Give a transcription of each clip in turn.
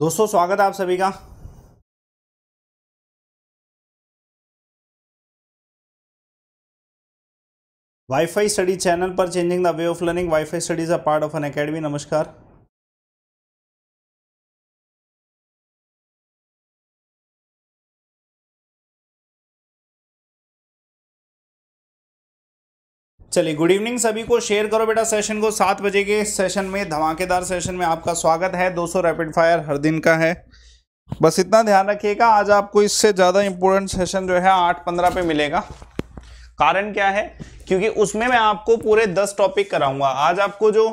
दोस्तों स्वागत है आप सभी का वाईफाई स्टडी चैनल पर changing the way of learning WiFi studies a part of an academy नमस्कार चलिए गुड इवनिंग सभी को शेयर करो बेटा सेशन को सात बजे के सेशन में धमाकेदार सेशन में आपका स्वागत है 200 रैपिड फायर हर दिन का है बस इतना ध्यान रखिएगा आज आपको इससे ज़्यादा इम्पोर्टेंट सेशन जो है आठ पंद्रह पे मिलेगा कारण क्या है क्योंकि उसमें मैं आपको पूरे दस टॉपिक कराऊंगा आज आपको जो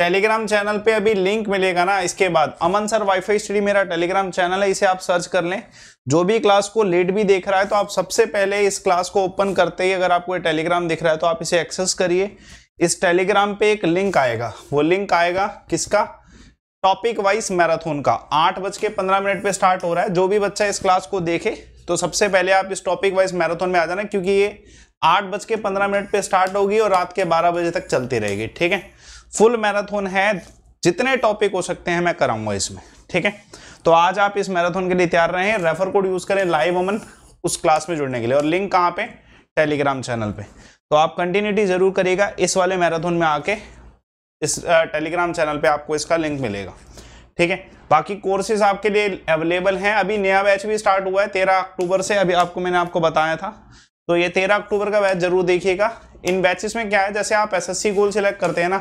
टेलीग्राम चैनल पे अभी लिंक मिलेगा ना इसके बाद अमन सर वाईफाई स्टडी मेरा टेलीग्राम चैनल है इसे आप सर्च कर लें जो भी क्लास को लेट भी देख रहा है तो आप सबसे पहले इस क्लास को ओपन करते ही अगर आपको टेलीग्राम दिख रहा है तो आप इसे एक्सेस करिए इस टेलीग्राम पे एक लिंक आएगा वो लिंक आएगा किसका टॉपिक वाइज मैराथन का आठ बज के पंद्रह मिनट पे स्टार्ट हो रहा है जो भी बच्चा इस क्लास को देखे तो सबसे पहले आप इस टॉपिक वाइज मैराथन में आ जाना क्योंकि ये आठ बज के पंद्रह मिनट पे स्टार्ट होगी और रात के बारह बजे तक चलती रहेगी ठीक है फुल मैराथन है जितने टॉपिक हो सकते हैं मैं कराऊंगा इसमें ठीक है तो आज आप इस मैराथन के लिए तैयार रहें रेफर कोड यूज करें लाइव अमन उस क्लास में जुड़ने के लिए और लिंक कहाँ पे टेलीग्राम चैनल पे तो आप कंटिन्यूटी जरूर करिएगा इस वाले मैराथन में आके इस टेलीग्राम चैनल पे आपको इसका लिंक मिलेगा ठीक है बाकी कोर्सेज आपके लिए अवेलेबल हैं अभी नया बैच भी स्टार्ट हुआ है तेरह अक्टूबर से अभी आपको मैंने आपको बताया था तो ये तेरह अक्टूबर का बैच जरूर देखिएगा इन बैचेस में क्या है जैसे आप एस एस गोल सेलेक्ट करते हैं ना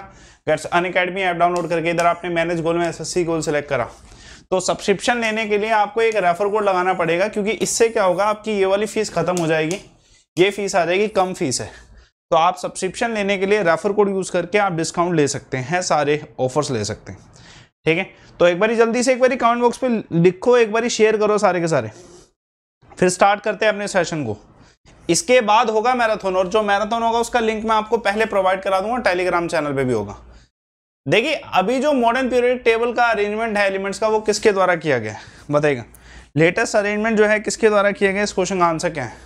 गट्स अन अकेडमी ऐप डाउनलोड करके इधर आपने मैनेज गोल में एस एस गोल सेलेक्ट करा तो सब्सक्रिप्शन लेने के लिए आपको एक रेफर कोड लगाना पड़ेगा क्योंकि इससे क्या होगा आपकी ये वाली फीस खत्म हो जाएगी ये फीस आ जाएगी कम फीस है तो आप सब्सक्रिप्शन लेने के लिए रेफर कोड यूज़ करके आप डिस्काउंट ले सकते हैं सारे ऑफर्स ले सकते हैं ठीक है तो एक बार जल्दी से एक बार कमेंट बॉक्स पर लिखो एक बार शेयर करो सारे के सारे फिर स्टार्ट करते हैं अपने सेशन को इसके बाद होगा मैराथन और जो मैराथन होगा उसका लिंक मैं आपको पहले प्रोवाइड करा दूंगा टेलीग्राम चैनल पे भी होगा देखिए अभी जो मॉडर्न पीरियड टेबल का अरेंजमेंट है एलिमेंट्स का वो किसके द्वारा किया गया बताइएगा लेटेस्ट अरेंजमेंट जो है किसके द्वारा किया गया इस क्वेश्चन का आंसर क्या है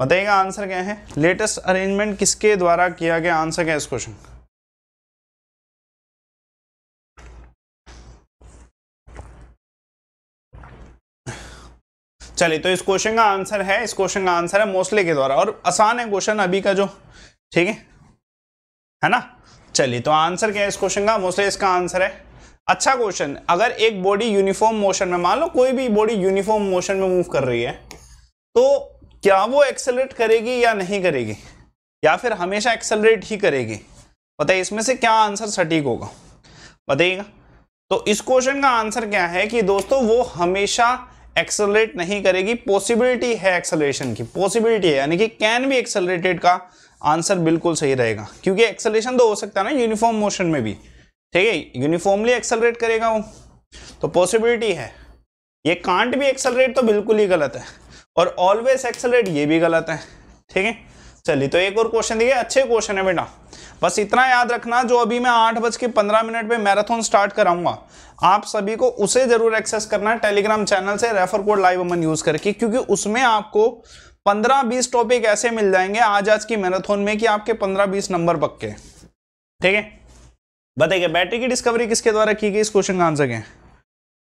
बताइएगा आंसर क्या है लेटेस्ट अरेंजमेंट किसके द्वारा किया गया आंसर क्या है इस क्वेश्चन चलिए तो इस क्वेश्चन का आंसर है इस क्वेश्चन का आंसर है मोस्टली के द्वारा और आसान है क्वेश्चन अभी का जो ठीक है है ना चलिए तो आंसर क्या है इस क्वेश्चन का मोस्टली इसका आंसर है अच्छा क्वेश्चन अगर एक बॉडी यूनिफॉर्म मोशन में मान लो कोई भी बॉडी यूनिफॉर्म मोशन में मूव कर रही है तो क्या वो एक्सेलरेट करेगी या नहीं करेगी या फिर हमेशा एक्सेलरेट ही करेगी बताइए इसमें से क्या आंसर सटीक होगा बताइएगा तो इस क्वेश्चन का आंसर क्या है कि दोस्तों वो हमेशा एक्सेलरेट नहीं करेगी पॉसिबिलिटी है एक्सलेशन की पॉसिबिलिटी है यानी कि कैन भी एक्सलरेटेड का आंसर बिल्कुल सही रहेगा क्योंकि एक्सलेशन तो हो सकता है ना यूनिफॉर्म मोशन में भी ठीक है यूनिफॉर्मली एक्सलरेट करेगा वो तो पॉसिबिलिटी है ये कांट भी एक्सलरेट तो बिल्कुल ही गलत है और ऑलवेज एक्सलरेट ये भी गलत है ठीक है चलिए तो एक और क्वेश्चन देखिए अच्छे क्वेश्चन है बेटा बस इतना याद रखना जो अभी मैं आठ बज के पंद्रह मिनट पे मैराथन स्टार्ट कराऊंगा आप सभी को उसे जरूर एक्सेस करना है टेलीग्राम चैनल से refer code live Aman use करके क्योंकि उसमें आपको पंद्रह बीस टॉपिक ऐसे मिल जाएंगे आज आज की मैराथन में कि आपके पंद्रह बीस नंबर पक्के ठीक है बताइए बैटरी की डिस्कवरी किसके द्वारा की गई इस क्वेश्चन का आंसर क्या है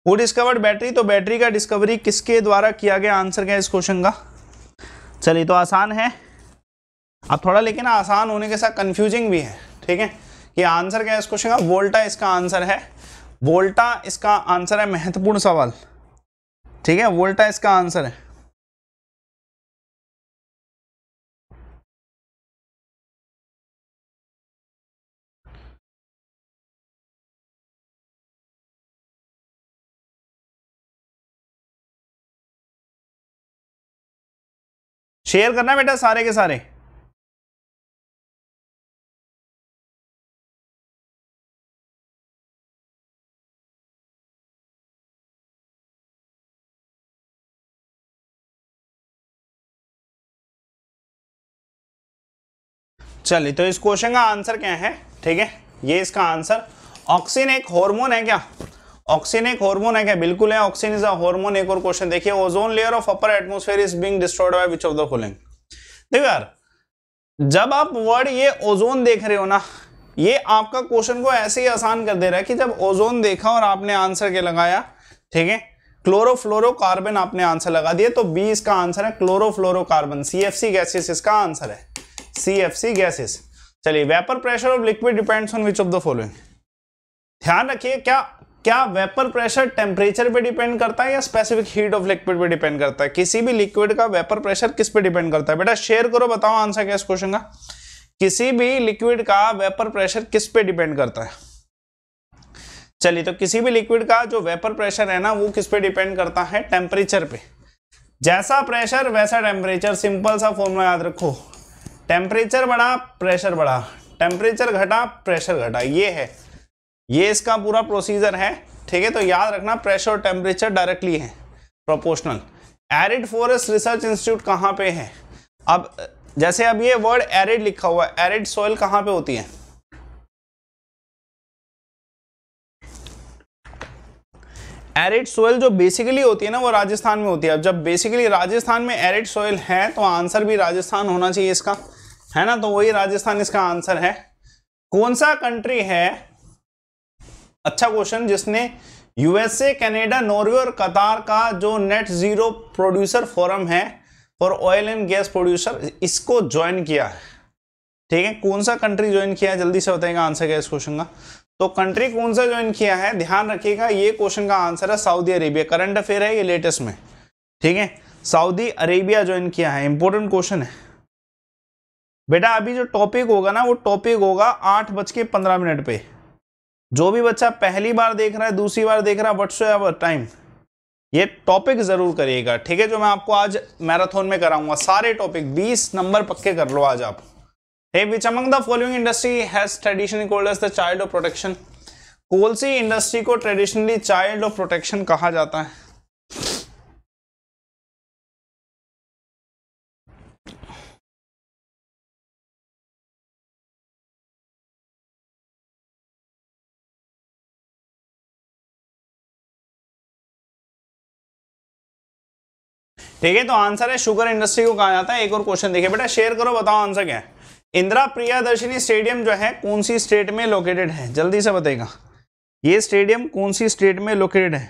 वो डिस्कवर्ड बैटरी तो बैटरी का डिस्कवरी किसके द्वारा किया गया आंसर क्या है इस क्वेश्चन का चलिए तो आसान है अब थोड़ा लेकिन आसान होने के साथ कंफ्यूजिंग भी है ठीक है ये आंसर क्या है इस क्वेश्चन का वोल्टा इसका आंसर है वोल्टा इसका आंसर है महत्वपूर्ण सवाल ठीक है वोल्टा इसका आंसर है शेयर करना बेटा सारे के सारे चलिए तो इस क्वेश्चन का आंसर क्या है ठीक है ये इसका आंसर ऑक्सीन एक हार्मोन है क्या ऑक्सीन एक हार्मोन है क्या बिल्कुल है ऑक्सीन इज अ हार्मोन एक और क्वेश्चन देखिए ozone layer of upper atmosphere is being destroyed by which of the following देखो यार जब आप वर्ड ये ओजोन देख रहे हो ना ये आपका क्वेश्चन को ऐसे ही आसान कर दे रहा है कि जब ओजोन देखा और आपने आंसर क्या लगाया ठीक है क्लोरोफ्लोरोकार्बन आपने आंसर लगा दिया तो बी इसका आंसर है क्लोरोफ्लोरोकार्बन सी गैसेस इसका आंसर है सी गैसेस चलिए vapour pressure of liquid depends on which of the following ध्यान रखिए क्या क्या वेपर प्रेशर टेम्परेचर पे डिपेंड करता है या स्पेसिफिक हीट ऑफ लिक्विड पे डिपेंड करता है किसी भी लिक्विड का वेपर प्रेशर किस पे डिपेंड करता है बेटा शेयर करो बताओ आंसर क्या इस क्वेश्चन का किसी भी लिक्विड का वेपर प्रेशर किस पे डिपेंड करता है चलिए तो किसी भी लिक्विड का जो वेपर प्रेशर है ना वो किस पे डिपेंड करता है टेम्परेचर पे जैसा प्रेशर वैसा टेम्परेचर सिंपल सा फॉर्मूला याद रखो टेम्परेचर बढ़ा प्रेशर बढ़ा टेम्परेचर घटा प्रेशर घटा ये है ये इसका पूरा प्रोसीजर है ठीक है तो याद रखना प्रेशर और टेम्परेचर डायरेक्टली है proportional arid forest research institute कहाँ पे है अब जैसे अब ये वर्ड एरिड लिखा हुआ है एरिड सॉइल कहाँ पे होती है एरिड सोयल जो बेसिकली होती है ना वो राजस्थान में होती है अब जब बेसिकली राजस्थान में एरिड सोयल है तो आंसर भी राजस्थान होना चाहिए इसका है ना तो वही राजस्थान इसका आंसर है कौन सा कंट्री है अच्छा क्वेश्चन जिसने यूएसए कनाडा नॉर्वे और कतार का जो नेट जीरो प्रोड्यूसर फोरम है for oil and gas producer इसको ज्वाइन किया है ठीक है कौन सा कंट्री ज्वाइन किया है जल्दी से बताएगा आंसर क्या इस क्वेश्चन का तो कंट्री कौन सा ज्वाइन किया है ध्यान रखिएगा ये क्वेश्चन का आंसर है सऊदी अरेबिया करंट अफेयर है ये लेटेस्ट में ठीक है सऊदी अरेबिया ज्वाइन किया है इंपॉर्टेंट क्वेश्चन है बेटा अभी जो टॉपिक होगा ना वो टॉपिक होगा आठ बज के पंद्रह मिनट पे जो भी बच्चा पहली बार देख रहा है दूसरी बार देख रहा है वट्स एवर टाइम ये टॉपिक ज़रूर करिएगा ठीक है जो मैं आपको आज मैराथन में कराऊंगा सारे टॉपिक बीस नंबर पक्के कर लो आज आप Hey, which among the following industry has traditionally called as the child of protection? कौन सी इंडस्ट्री को ट्रेडिशनली चाइल्ड ऑफ प्रोटेक्शन कहा जाता है ठीक है तो आंसर है शुगर इंडस्ट्री को कहा जाता है एक और क्वेश्चन देखिए बेटा शेयर करो बताओ आंसर क्या है इंदिरा प्रियादर्शनी स्टेडियम जो है कौन सी स्टेट में लोकेटेड है जल्दी से बताएगा ये स्टेडियम कौन सी स्टेट में लोकेटेड है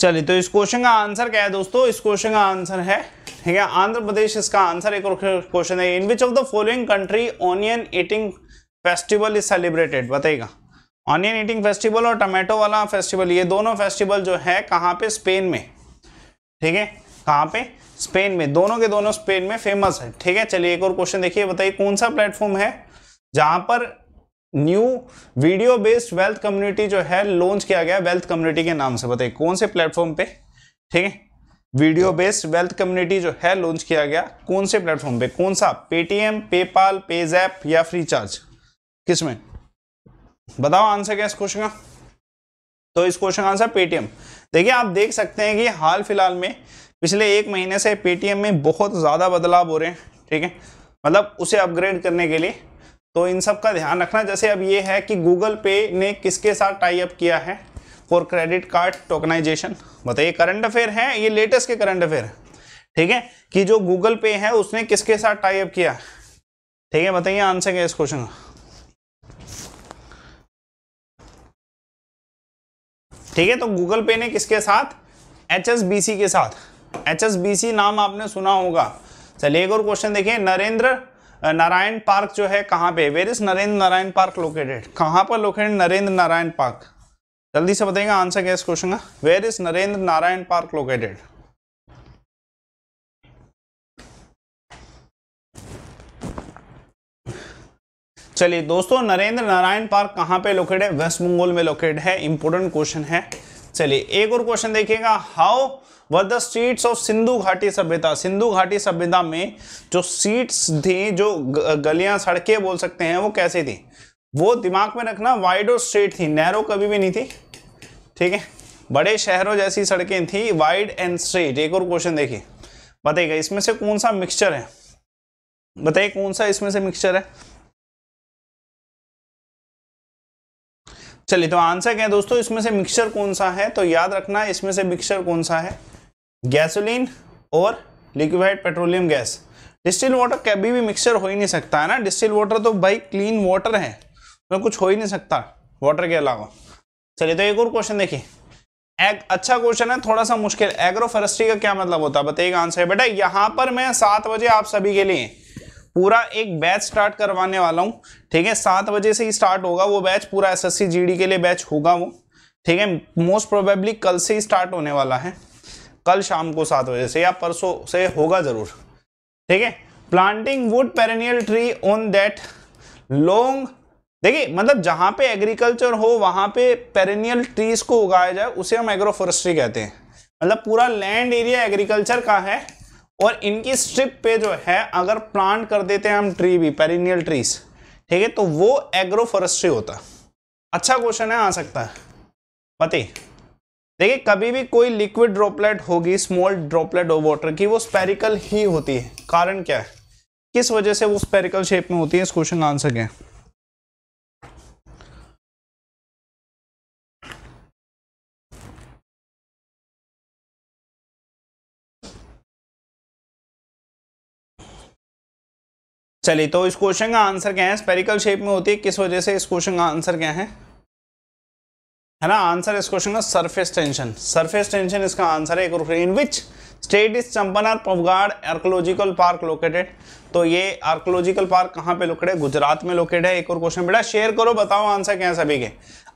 चलिए तो इस क्वेश्चन का आंसर क्या है दोस्तों इस क्वेश्चन का आंसर है ठीक है आंध्र प्रदेश इसका आंसर एक और क्वेश्चन है in which of the following country onion eating festival is celebrated बताइएगा ऑनियन ईटिंग फेस्टिवल और टमाटो वाला फेस्टिवल ये दोनों फेस्टिवल जो है कहाँ पे स्पेन में ठीक है कहाँ पे स्पेन में दोनों के दोनों स्पेन में फेमस है ठीक है चलिए एक और क्वेश्चन देखिए बताइए कौन सा प्लेटफॉर्म है जहाँ पर new video based wealth community जो है लॉन्च किया गया वेल्थ कम्युनिटी के नाम से बताइए कौन से प्लेटफॉर्म पे ठीक है वीडियो बेस्ड वेल्थ कम्युनिटी जो है लॉन्च किया गया कौन से प्लेटफॉर्म पे कौन सा पेटीएम पेपाल पेजैप या फ्री चार्ज किसमें बताओ आंसर क्या इस क्वेश्चन का तो इस क्वेश्चन का आंसर पेटीएम देखिए आप देख सकते हैं कि हाल फिलहाल में पिछले एक महीने से पेटीएम में बहुत ज़्यादा बदलाव हो रहे हैं ठीक है मतलब उसे अपग्रेड करने के लिए तो इन सब का ध्यान रखना जैसे अब ये है कि गूगल पे ने किसके साथ टाई अप किया है फॉर क्रेडिट कार्ड टोकनाइजेशन बताइए करंट अफेयर है ये लेटेस्ट के करंट अफेयर है ठीक है कि जो गूगल पे है उसने किसके साथ टाई अप किया ठीक है बताइए आंसर क्या इस क्वेश्चन का ठीक है तो गूगल पे ने किसके साथ एच के साथ एच नाम आपने सुना होगा चलिए एक और क्वेश्चन देखिए नरेंद्र नारायण पार्क जो है कहाँ पे where is Narendra Narayan park located कहाँ पर लोकेटेड नरेंद्र नारायण पार्क जल्दी से बताएगा आंसर क्या इस क्वेश्चन का where is Narendra Narayan park located चलिए दोस्तों नरेंद्र नारायण पार्क कहाँ पे लोकेट है वेस्ट बंगाल में लोकेट है इंपोर्टेंट क्वेश्चन है चलिए एक और क्वेश्चन देखिएगा how were the seats of Sindhu घाटी सभ्यता सिंधु घाटी सभ्यता में जो सीट्स थी जो गलियां सड़कें बोल सकते हैं वो कैसे थी वो दिमाग में रखना वाइड और स्ट्रेट थी नहरों कभी भी नहीं थी ठीक है बड़े शहरों जैसी सड़कें थी वाइड एंड स्ट्रेट एक और क्वेश्चन देखिए बताइएगा इसमें से कौन सा मिक्सचर है बताइए कौन सा इसमें से मिक्सचर है चलिए तो आंसर क्या है दोस्तों इसमें से मिक्सचर कौन सा है तो याद रखना इसमें से मिक्सचर कौन सा है गैसोलीन और liquefied petroleum gas distil water कभी भी मिक्सचर हो ही नहीं सकता है ना डिस्टिल वाटर तो भाई क्लीन वाटर है उसमें तो कुछ हो ही नहीं सकता वाटर के अलावा चलिए तो एक और क्वेश्चन देखिए एक अच्छा क्वेश्चन है थोड़ा सा मुश्किल एग्रोफॉरेस्ट्री का क्या मतलब होता है बताइएगा आंसर है बेटा यहाँ पर मैं सात बजे आप सभी के लिए पूरा एक बैच स्टार्ट करवाने वाला हूँ ठीक है सात बजे से ही स्टार्ट होगा वो बैच पूरा एसएससी जीडी के लिए बैच होगा वो ठीक है मोस्ट प्रोबेबली कल से ही स्टार्ट होने वाला है कल शाम को सात बजे से या परसों से होगा ज़रूर ठीक है planting wood perennial tree on that long देखिए मतलब जहां पे एग्रीकल्चर हो वहां पे पेरेनियल ट्रीज को उगाया जाए उसे हम एग्रो फॉरेस्ट्री कहते हैं मतलब पूरा लैंड एरिया एग्रीकल्चर का है और इनकी स्ट्रिप पे जो है अगर प्लांट कर देते हैं हम ट्री भी पेरेनियल ट्रीज ठीक है तो वो एग्रो फॉरेस्ट्री होता अच्छा क्वेश्चन है आ सकता है पति देखिए कभी भी कोई लिक्विड ड्रॉपलेट होगी स्मॉल ड्रॉपलेट ऑफ वाटर की वो स्पेरिकल ही होती है कारण क्या है किस वजह से वो स्पेरिकल शेप में होती है इस क्वेश्चन का आंसर क्या है चलिए तो इस क्वेश्चन का आंसर क्या है स्पेरिकल शेप में होती है किस वजह से इस क्वेश्चन का आंसर क्या है है ना आंसर इस क्वेश्चन का सरफेस टेंशन सरफेस टेंशन इसका आंसर है एक in which state is Champaner Pavagadh archaeological park located तो ये आर्कोलॉजिकल पार्क कहाँ पे लोकेट है गुजरात में लोकेट है एक और क्वेश्चन बेटा शेयर करो बताओ आंसर क्या है सभी के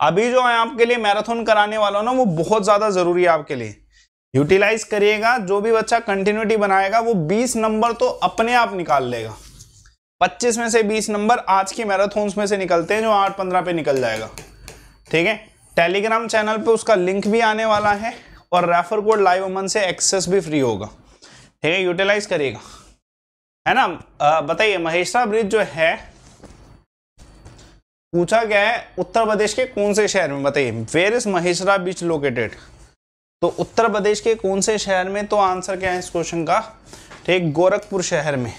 अभी जो है आपके लिए मैराथन कराने वाला ना वो बहुत ज़्यादा ज़रूरी है आपके लिए यूटिलाइज करिएगा जो भी बच्चा कंटिन्यूटी बनाएगा वो बीस नंबर तो अपने आप निकाल लेगा पच्चीस में से बीस नंबर आज के मैराथन में से निकलते हैं जो आठ पंद्रह पे निकल जाएगा ठीक है टेलीग्राम चैनल पे उसका लिंक भी आने वाला है और रेफर कोड लाइव अमन से एक्सेस भी फ्री होगा ठीक है यूटिलाइज करिएगा है ना बताइए महेश्वरा ब्रिज जो है पूछा गया है उत्तर प्रदेश के कौन से शहर में बताइए where is Maheshwara bridge located तो उत्तर प्रदेश के कौन से शहर में तो आंसर क्या है इस क्वेश्चन का ठीक गोरखपुर शहर में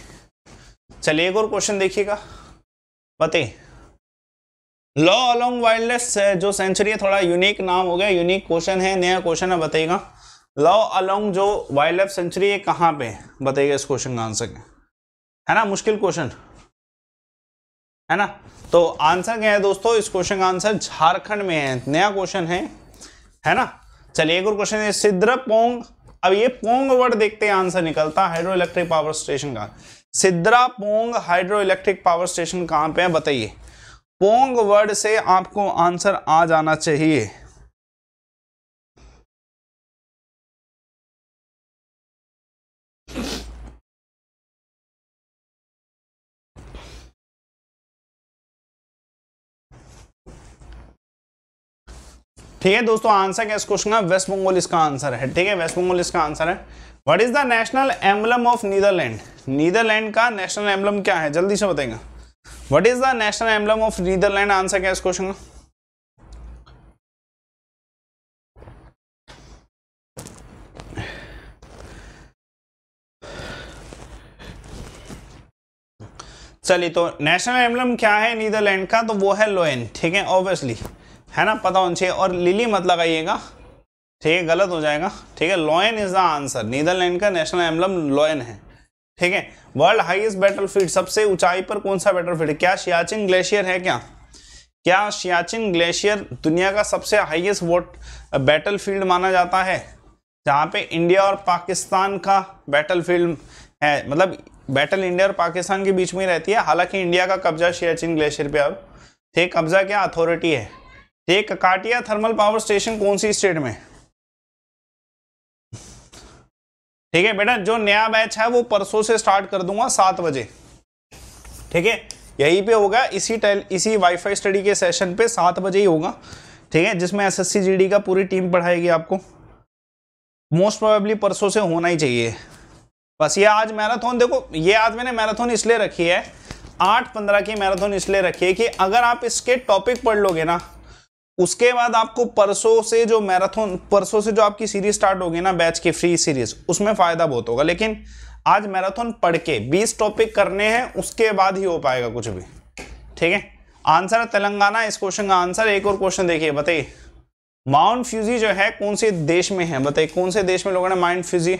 चलिए एक और क्वेश्चन देखिएगा बताइए लॉ अलोंग वाइल्डनेस जो सेंचुरी है थोड़ा यूनिक नाम हो गया यूनिक क्वेश्चन है नया क्वेश्चन है बताइएगा लॉ अलोंग जो वाइल्ड लाइफ सेंचुरी है कहाँ पे बताइएगा इस क्वेश्चन का आंसर है ना मुश्किल क्वेश्चन है ना तो आंसर क्या है दोस्तों इस क्वेश्चन का आंसर झारखंड में है नया क्वेश्चन है है ना चलिए एक और क्वेश्चन है सिद्र पोंग अब ये पोंग वर्ड देखते हैं आंसर निकलता हाइड्रो इलेक्ट्रिक पावर स्टेशन का Sidrapong hydroelectric power station कहाँ पे है बताइए पोंग वर्ड से आपको आंसर आ जाना चाहिए ठीक है दोस्तों आंसर क्या इस क्वेश्चन का वेस्ट बंगाल इसका आंसर है ठीक है वेस्ट बंगाल इसका आंसर है what is the national emblem of Netherlands Netherland का नेशनल एम्बलम क्या है जल्दी से बताएगा what is the national emblem of Netherland answer क्या इस क्वेश्चन का चलिए तो नेशनल एम्बलम क्या है नीदरलैंड का तो वो है लोएन ठीक है ऑब्वियसली है ना पता होना चाहिए और लिली मत लगाइएगा ठीक है गलत हो जाएगा ठीक है lion is the answer Netherland का नेशनल एम्बलम लोयन है ठीक है वर्ल्ड हाईएस्ट बैटलफील्ड सबसे ऊंचाई पर कौन सा बैटलफील्ड क्या सियाचिन ग्लेशियर है क्या क्या सियाचिन ग्लेशियर दुनिया का सबसे हाईएस्ट वोट बैटलफील्ड माना जाता है जहाँ पे इंडिया और पाकिस्तान का बैटलफील्ड है मतलब बैटल इंडिया और पाकिस्तान के बीच में रहती है हालांकि इंडिया का कब्जा सियाचिन ग्लेशियर पे अब ठीक कब्जा क्या अथॉरिटी है ठीक काटिया थर्मल पावर स्टेशन कौन सी स्टेट में ठीक है बेटा जो नया बैच है वो परसों से स्टार्ट कर दूंगा सात बजे ठीक है यही पे होगा इसी टेल इसी वाईफाई स्टडी के सेशन पे सात बजे ही होगा ठीक है जिसमें एस एस का पूरी टीम पढ़ाएगी आपको मोस्ट प्रोबेबली परसों से होना ही चाहिए बस ये आज मैराथन देखो ये आज मैंने मैराथन इसलिए रखी है आठ पंद्रह की मैराथन इसलिए रखी है कि अगर आप इसके टॉपिक पढ़ लोगे ना उसके बाद आपको परसों से जो मैराथन परसों से जो आपकी सीरीज स्टार्ट होगी ना बैच की फ्री सीरीज उसमें फायदा बहुत होगा लेकिन आज मैराथन पढ़ के बीस टॉपिक करने हैं उसके बाद ही हो पाएगा कुछ भी ठीक है आंसर है तेलंगाना इस क्वेश्चन का आंसर एक और क्वेश्चन देखिए बताइए माउंट फ्यूजी जो है कौन से देश में है बताइए कौन से देश में लोगों ने mount Fuji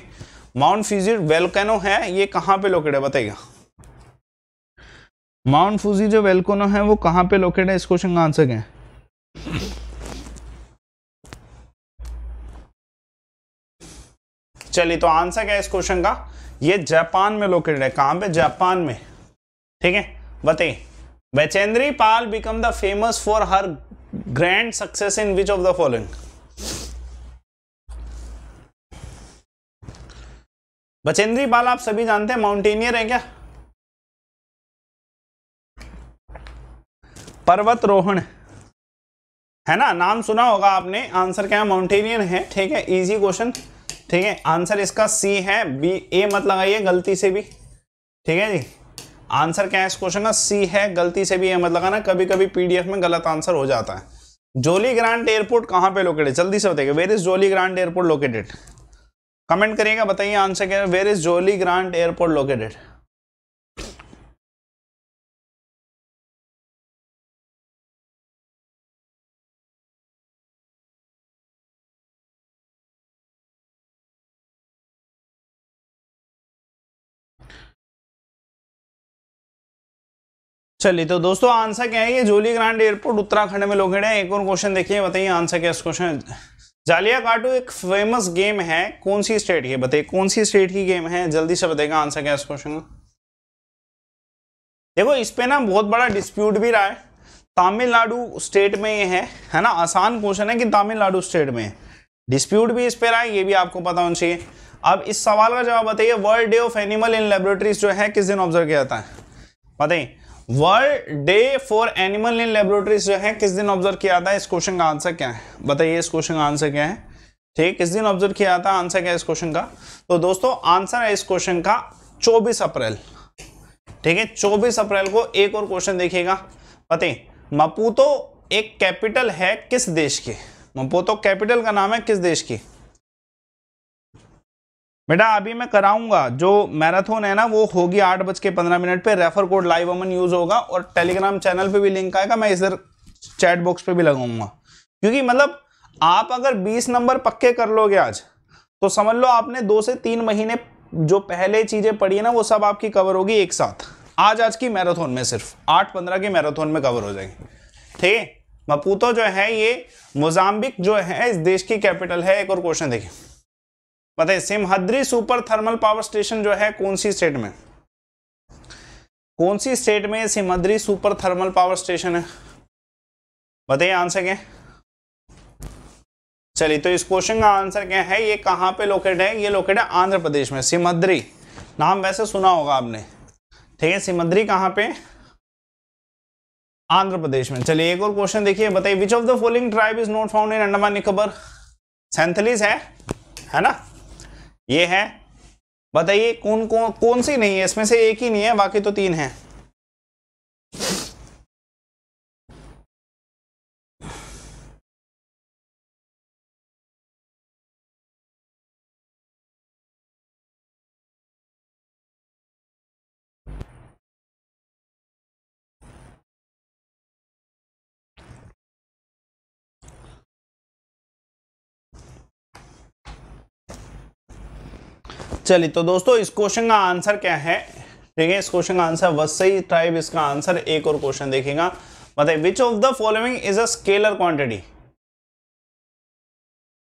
mount Fuji volcano है ये कहाँ पे लोकेट है बताइएगा माउंट फ्यूजी जो वेलकोनो है वो कहाँ पे लोकेट है इस क्वेश्चन का आंसर क्या है चलिए तो आंसर क्या है इस क्वेश्चन का ये जापान में लोकेटेड है कहां पे जापान में ठीक है बताइए Bachendri Pal become the famous for her grand success in which of the following Bachendri Pal आप सभी जानते हैं माउंटेनियर है क्या पर्वत रोहण है ना नाम सुना होगा आपने आंसर क्या है माउंटेनियर है ठीक है इजी क्वेश्चन ठीक है आंसर इसका सी है बी ए मत लगाइए गलती से भी ठीक है जी आंसर क्या है इस क्वेश्चन का सी है गलती से भी ए मत लगाना कभी कभी पीडीएफ में गलत आंसर हो जाता है जोली ग्रांड एयरपोर्ट कहाँ पे लोकेटेड जल्दी से बताइए where is Jolly Grant airport located comment करिएगा बताइए आंसर क्या है where is Jolly Grant airport located चलिए तो दोस्तों आंसर क्या है ये जोली ग्रांड एयरपोर्ट उत्तराखंड में लोकेट है एक और क्वेश्चन देखिए बताइए आंसर क्या इस क्वेश्चन जालिया काटू एक फेमस गेम है कौन सी स्टेट की बताइए कौन सी स्टेट की गेम है जल्दी से बताएगा आंसर क्या इस क्वेश्चन का देखो इस पे ना बहुत बड़ा डिस्प्यूट भी रहा है तमिलनाडु स्टेट में ये है है ना आसान क्वेश्चन है कि तमिलनाडु स्टेट में है डिस्प्यूट भी इस पे रहा है ये भी आपको पता होना चाहिए अब इस सवाल का जवाब बताइए world day of animal in laboratories जो है किस दिन ऑब्जर्व किया जाता है बताइए world day for animal in laboratories जो है किस दिन ऑब्जर्व किया था इस क्वेश्चन का आंसर क्या है बताइए इस क्वेश्चन का आंसर क्या है ठीक किस दिन ऑब्जर्व किया था आंसर क्या है इस क्वेश्चन का तो दोस्तों आंसर है इस क्वेश्चन का 24 अप्रैल ठीक है 24 अप्रैल को एक और क्वेश्चन देखिएगा पते मपूतो एक कैपिटल है किस देश की मपूतो कैपिटल का नाम है किस देश की बेटा अभी मैं कराऊंगा जो मैराथन है ना वो होगी आठ बज के पंद्रह मिनट पे refer code live Aman use होगा और टेलीग्राम चैनल पे भी लिंक आएगा मैं इधर चैट बॉक्स पे भी लगाऊंगा क्योंकि मतलब आप अगर 20 नंबर पक्के कर लोगे आज तो समझ लो आपने दो से तीन महीने जो पहले चीजें पढ़ी है ना वो सब आपकी कवर होगी एक साथ आज आज की मैराथन में सिर्फ आठ पंद्रह की मैराथन में कवर हो जाएगी ठीक है मपूतो जो है ये मोजाम्बिक जो है इस देश की कैपिटल है एक और क्वेश्चन देखिए बताइए Simhadri super thermal power station जो है कौन सी स्टेट में कौन सी स्टेट में Simhadri super thermal power station है बताइए आंसर क्या चलिए तो इस क्वेश्चन का आंसर क्या है ये कहाँ पे लोकेट है ये लोकेट है आंध्र प्रदेश में सिमद्री नाम वैसे सुना होगा आपने ठीक है सिमद्री कहाँ पे आंध्र प्रदेश में चलिए एक और क्वेश्चन देखिए बताइए which of the following tribe is not found in Andaman Nicobar Sentinelese है है ना ये है बताइए कौन कौन कौन सी नहीं है इसमें से एक ही नहीं है बाकी तो तीन है चलिए तो दोस्तों इस क्वेश्चन का आंसर क्या है ठीक है इस क्वेश्चन का आंसर वसई ट्राइब इसका आंसर एक और क्वेश्चन देखेगा बताइए which of the following is a scalar quantity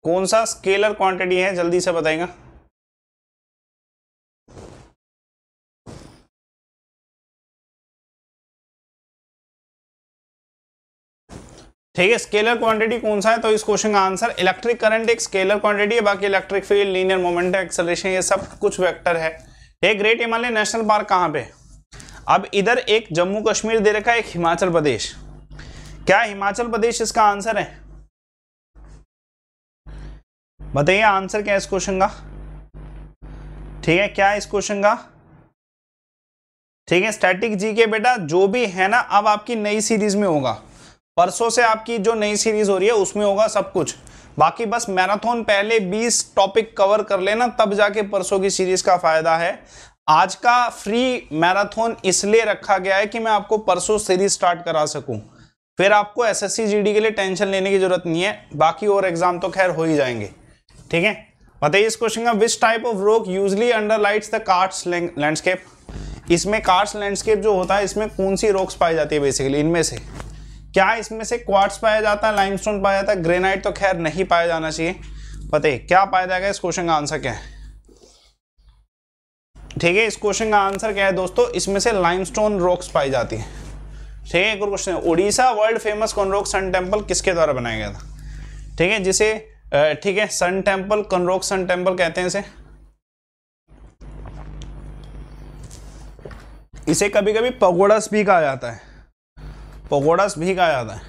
कौन सा स्केलर क्वांटिटी है जल्दी से बताएगा ठीक है स्केलर क्वांटिटी कौन सा है तो इस क्वेश्चन का आंसर इलेक्ट्रिक करंट एक स्केलर क्वांटिटी है बाकी electric field linear momentum acceleration ये सब कुछ वेक्टर है एक ग्रेट हिमालय नेशनल पार्क कहाँ पे अब इधर एक जम्मू कश्मीर दे रखा है एक हिमाचल प्रदेश क्या हिमाचल प्रदेश इसका आंसर है बताइए आंसर क्या है इस क्वेश्चन का ठीक है क्या इस क्वेश्चन का ठीक है स्टैटिक जी के बेटा जो भी है ना अब आपकी नई सीरीज में होगा परसों से आपकी जो नई सीरीज हो रही है उसमें होगा सब कुछ बाकी बस मैराथन पहले 20 टॉपिक कवर कर लेना तब जाके परसों की सीरीज का फायदा है आज का फ्री मैराथन इसलिए रखा गया है कि मैं आपको परसों सीरीज स्टार्ट करा सकूं फिर आपको एसएससी जीडी के लिए टेंशन लेने की जरूरत नहीं है बाकी और एग्जाम तो खैर हो ही जाएंगे ठीक है बताइए इस क्वेश्चन का which type of rock usually underlies the karst landscape इसमें कार्ड्स लैंडस्केप जो होता है इसमें कौन सी रोक्स पाई जाती है बेसिकली इनमें से क्या इसमें से क्वार्ट्स पाया जाता है लाइमस्टोन पाया जाता है ग्रेनाइट तो खैर नहीं पाया जाना चाहिए पते क्या पाया जाएगा इस क्वेश्चन का आंसर क्या है ठीक है इस क्वेश्चन का आंसर क्या है दोस्तों इसमें से लाइमस्टोन रॉक्स पाई जाती है ठीक है एक और question Orissa world famous Konark sun temple किसके द्वारा बनाया गया था ठीक है जिसे ठीक है सन टेम्पल कनरोक सन टेम्पल कहते हैं इसे इसे कभी कभी पगोड़स भी कहा जाता है पकौड़ास भी कहा जाता है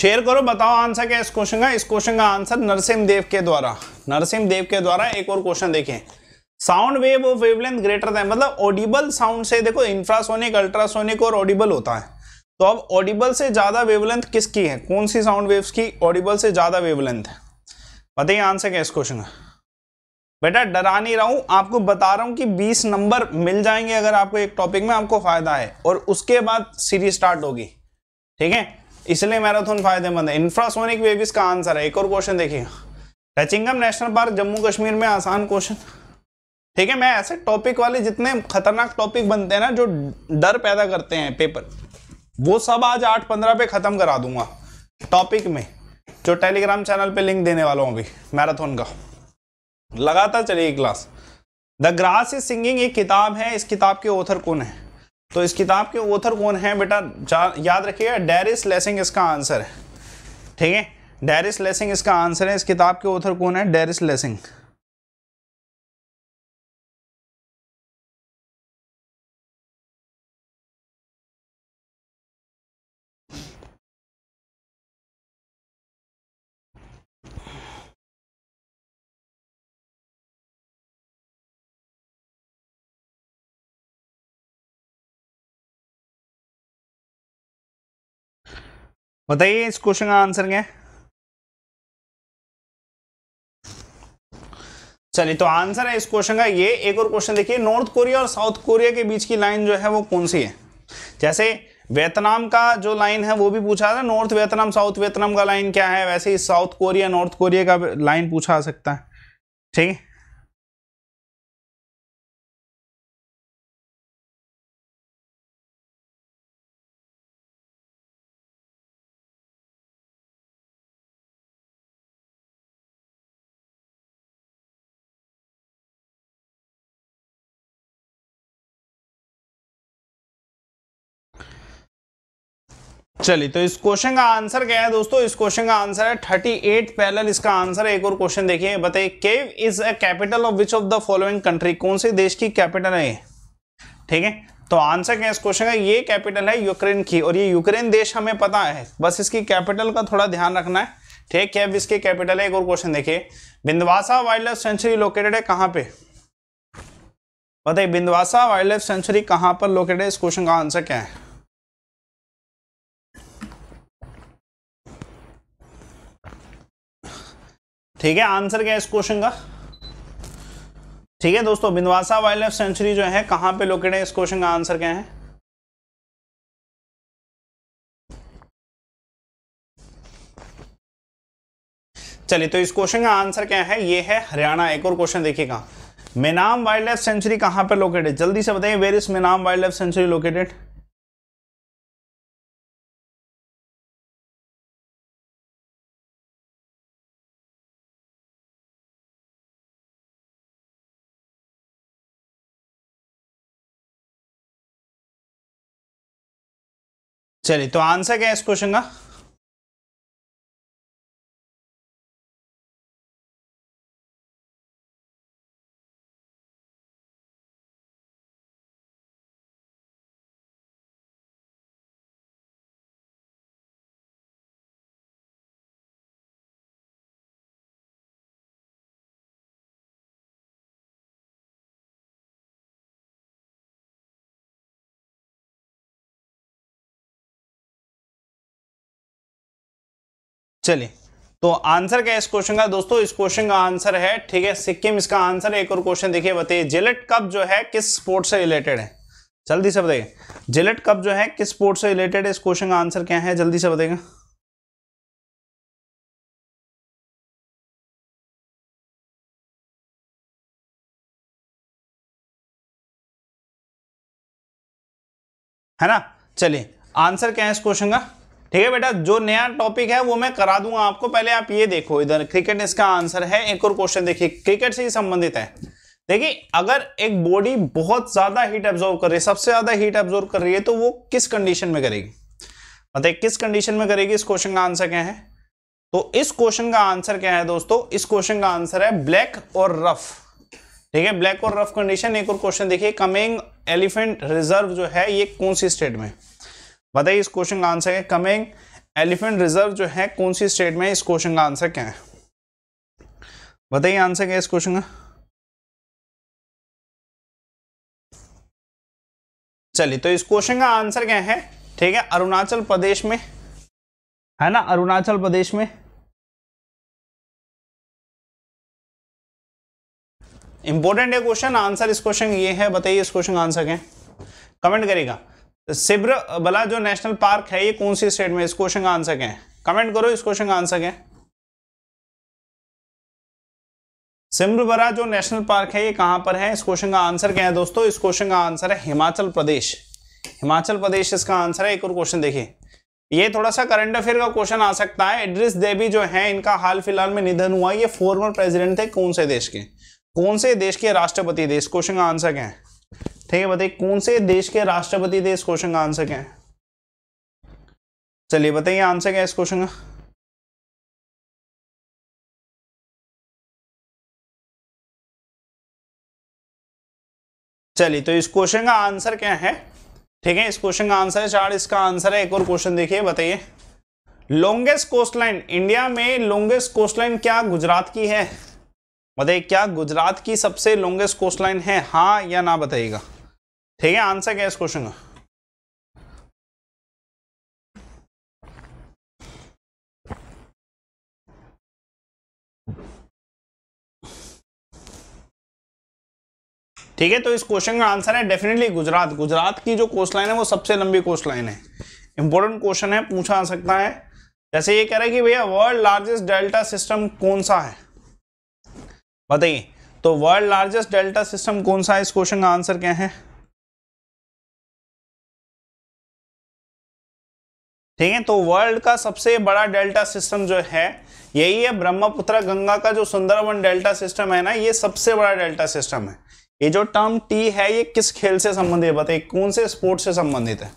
शेयर करो बताओ आंसर क्या इस क्वेश्चन का इस क्वेश्चन का आंसर नरसिम देव के द्वारा नरसिम देव के द्वारा एक और क्वेश्चन देखें sound wave of wavelength greater than मतलब ऑडिबल साउंड से देखो इंफ्रासोनिक अल्ट्रासोनिक और ऑडिबल होता है तो अब ऑडिबल से ज्यादा वेवलेंथ किसकी है कौन सी साउंड वेव्स की ऑडिबल से ज्यादा वेवलेंथ बताइए आंसर क्या इस क्वेश्चन का बेटा डरा नहीं रहा हूं आपको बता रहा हूँ कि 20 नंबर मिल जाएंगे अगर आपको एक टॉपिक में आपको फायदा है और उसके बाद सीरीज स्टार्ट होगी ठीक है इसलिए मैराथन फायदेमंद है इंफ्रासोनिक वेव इसका आंसर है एक और क्वेश्चन देखिएगा रचिंगम नेशनल पार्क जम्मू कश्मीर में आसान क्वेश्चन ठीक है मैं ऐसे टॉपिक वाले जितने खतरनाक टॉपिक बनते हैं ना जो डर पैदा करते हैं पेपर वो सब आज आठ पंद्रह पे खत्म करा दूंगा टॉपिक में जो टेलीग्राम चैनल पे लिंक देने वाला हूँ अभी मैराथन का लगातार चलेगी class the grass is singing एक किताब है इस किताब के ऑथर कौन है तो इस किताब के ऑथर कौन है बेटा याद रखिएगा डेरिस लेसिंग इसका आंसर है ठीक है डेरिस लेसिंग इसका आंसर है इस किताब के ऑथर कौन है डेरिस लेसिंग बताइए इस क्वेश्चन का आंसर क्या चलिए तो आंसर है इस क्वेश्चन का ये एक और क्वेश्चन देखिए नॉर्थ कोरिया और साउथ कोरिया के बीच की लाइन जो है वो कौन सी है जैसे वियतनाम का जो लाइन है वो भी पूछा था नॉर्थ वियतनाम साउथ वियतनाम का लाइन क्या है वैसे ही साउथ कोरिया नॉर्थ कोरिया का लाइन पूछा आ सकता है ठीक है चलिए तो इस क्वेश्चन का आंसर क्या है दोस्तों इस क्वेश्चन का आंसर है थर्टी एट पैरेलल इसका आंसर है एक और क्वेश्चन देखिए बताइए Kiev is a capital of which of the following country कौन से देश की कैपिटल है ठीक है तो आंसर क्या है इस क्वेश्चन का ये कैपिटल है यूक्रेन की और ये यूक्रेन देश हमें पता है बस इसकी कैपिटल का थोड़ा ध्यान रखना है ठीक है अब इसके कैपिटल है एक और क्वेश्चन देखिए बिंदवासा वाइल्ड लाइफ सेंचुरी लोकेटेड है कहाँ पे बताइए बिंदवासा वाइल्ड लाइफ सेंचुरी कहाँ पर लोकेटेड है इस क्वेश्चन का आंसर क्या है ठीक है आंसर क्या है इस क्वेश्चन का ठीक है दोस्तों बिंदवासा वाइल्ड लाइफ सेंचुरी जो है कहां पे लोकेट है इस क्वेश्चन का आंसर क्या है चलिए तो इस क्वेश्चन का आंसर क्या है ये है हरियाणा एक और क्वेश्चन देखिएगा मेनाम वाइल्ड लाइफ सेंचुरी कहां पर लोकेटेड जल्दी से बताइए where is Maenam wildlife sanctuary located चलिए तो आंसर क्या है इस क्वेश्चन का चलिए तो आंसर क्या है इस क्वेश्चन का दोस्तों इस क्वेश्चन का आंसर है ठीक है सिक्किम इसका आंसर है एक और क्वेश्चन देखिए बताइए जिलेट कप जो है किस स्पोर्ट से रिलेटेड है जल्दी से बताइए जिलेट कप जो है किस स्पोर्ट से रिलेटेड इस क्वेश्चन का आंसर क्या है जल्दी से बताएगा है ना चलिए आंसर क्या है इस क्वेश्चन का ठीक है बेटा जो नया टॉपिक है वो मैं करा दूंगा आपको पहले आप ये देखो इधर क्रिकेट इसका आंसर है एक और क्वेश्चन देखिए क्रिकेट से ही संबंधित है देखिए अगर एक बॉडी बहुत ज्यादा हीट एब्जॉर्व कर रही है सबसे ज्यादा हीट एब्जॉर्व कर रही है तो वो किस कंडीशन में करेगी बताइए किस कंडीशन में करेगी इस क्वेश्चन का आंसर क्या है तो इस क्वेश्चन का आंसर क्या है दोस्तों इस क्वेश्चन का आंसर है ब्लैक और रफ ठीक है ब्लैक और रफ कंडीशन एक और क्वेश्चन देखिए कमिंग एलिफेंट रिजर्व जो है ये कौन सी स्टेट में बताइए इस क्वेश्चन का आंसर है कमिंग एलिफेंट रिजर्व जो है कौन सी स्टेट में इस क्वेश्चन का आंसर क्या है बताइए आंसर क्या है इस क्वेश्चन का चलिए तो इस क्वेश्चन का आंसर क्या है ठीक है अरुणाचल प्रदेश में है ना अरुणाचल प्रदेश में इंपॉर्टेंट है क्वेश्चन आंसर इस क्वेश्चन ये है बताइए इस क्वेश्चन का आंसर क्या कमेंट करेगा तो सिब्र बला जो नेशनल पार्क है ये कौन सी स्टेट में इस क्वेश्चन का आंसर क्या है कमेंट करो इस क्वेश्चन का आंसर क्या है सिम्रबरा जो नेशनल पार्क है ये कहाँ पर है इस क्वेश्चन का आंसर क्या है दोस्तों इस क्वेश्चन का आंसर है हिमाचल प्रदेश हिमाचल प्रदेश इसका आंसर है एक और क्वेश्चन देखिए ये थोड़ा सा करंट अफेयर का क्वेश्चन आ सकता है एड्रिस देवी जो है इनका हाल फिलहाल में निधन हुआ ये फॉर्मर प्रेसिडेंट थे कौन से देश के कौन से देश के राष्ट्रपति थे इस क्वेश्चन का आंसर क्या है ठीक है बताइए कौन से देश के राष्ट्रपति थे इस क्वेश्चन का आंसर क्या है चलिए बताइए आंसर क्या है इस क्वेश्चन का चलिए तो इस क्वेश्चन का आंसर क्या है ठीक है इस क्वेश्चन का आंसर है चार इसका आंसर है एक और क्वेश्चन देखिए बताइए लॉन्गेस्ट लाइन इंडिया में लॉन्गेस्ट कोस्ट लाइन क्या गुजरात की है बताइए क्या गुजरात की सबसे लॉन्गेस्ट कोस्ट लाइन है हाँ या ना बताइएगा ठीक है आंसर क्या है इस क्वेश्चन का ठीक है तो इस क्वेश्चन का आंसर है डेफिनेटली गुजरात गुजरात की जो कोस्ट लाइन है वो सबसे लंबी कोस्ट लाइन है इंपॉर्टेंट क्वेश्चन है पूछा आ सकता है जैसे ये कह रहे हैं कि भैया वर्ल्ड लार्जेस्ट डेल्टा सिस्टम कौन सा है बताइए तो वर्ल्ड लार्जेस्ट डेल्टा सिस्टम कौन सा है इस क्वेश्चन का आंसर क्या है ठीक है तो वर्ल्ड का सबसे बड़ा डेल्टा सिस्टम जो है यही है ब्रह्मपुत्र गंगा का जो सुंदरवन डेल्टा सिस्टम है ना ये सबसे बड़ा डेल्टा सिस्टम है ये जो टर्म टी है ये किस खेल से संबंधित है बताइए कौन से स्पोर्ट से संबंधित है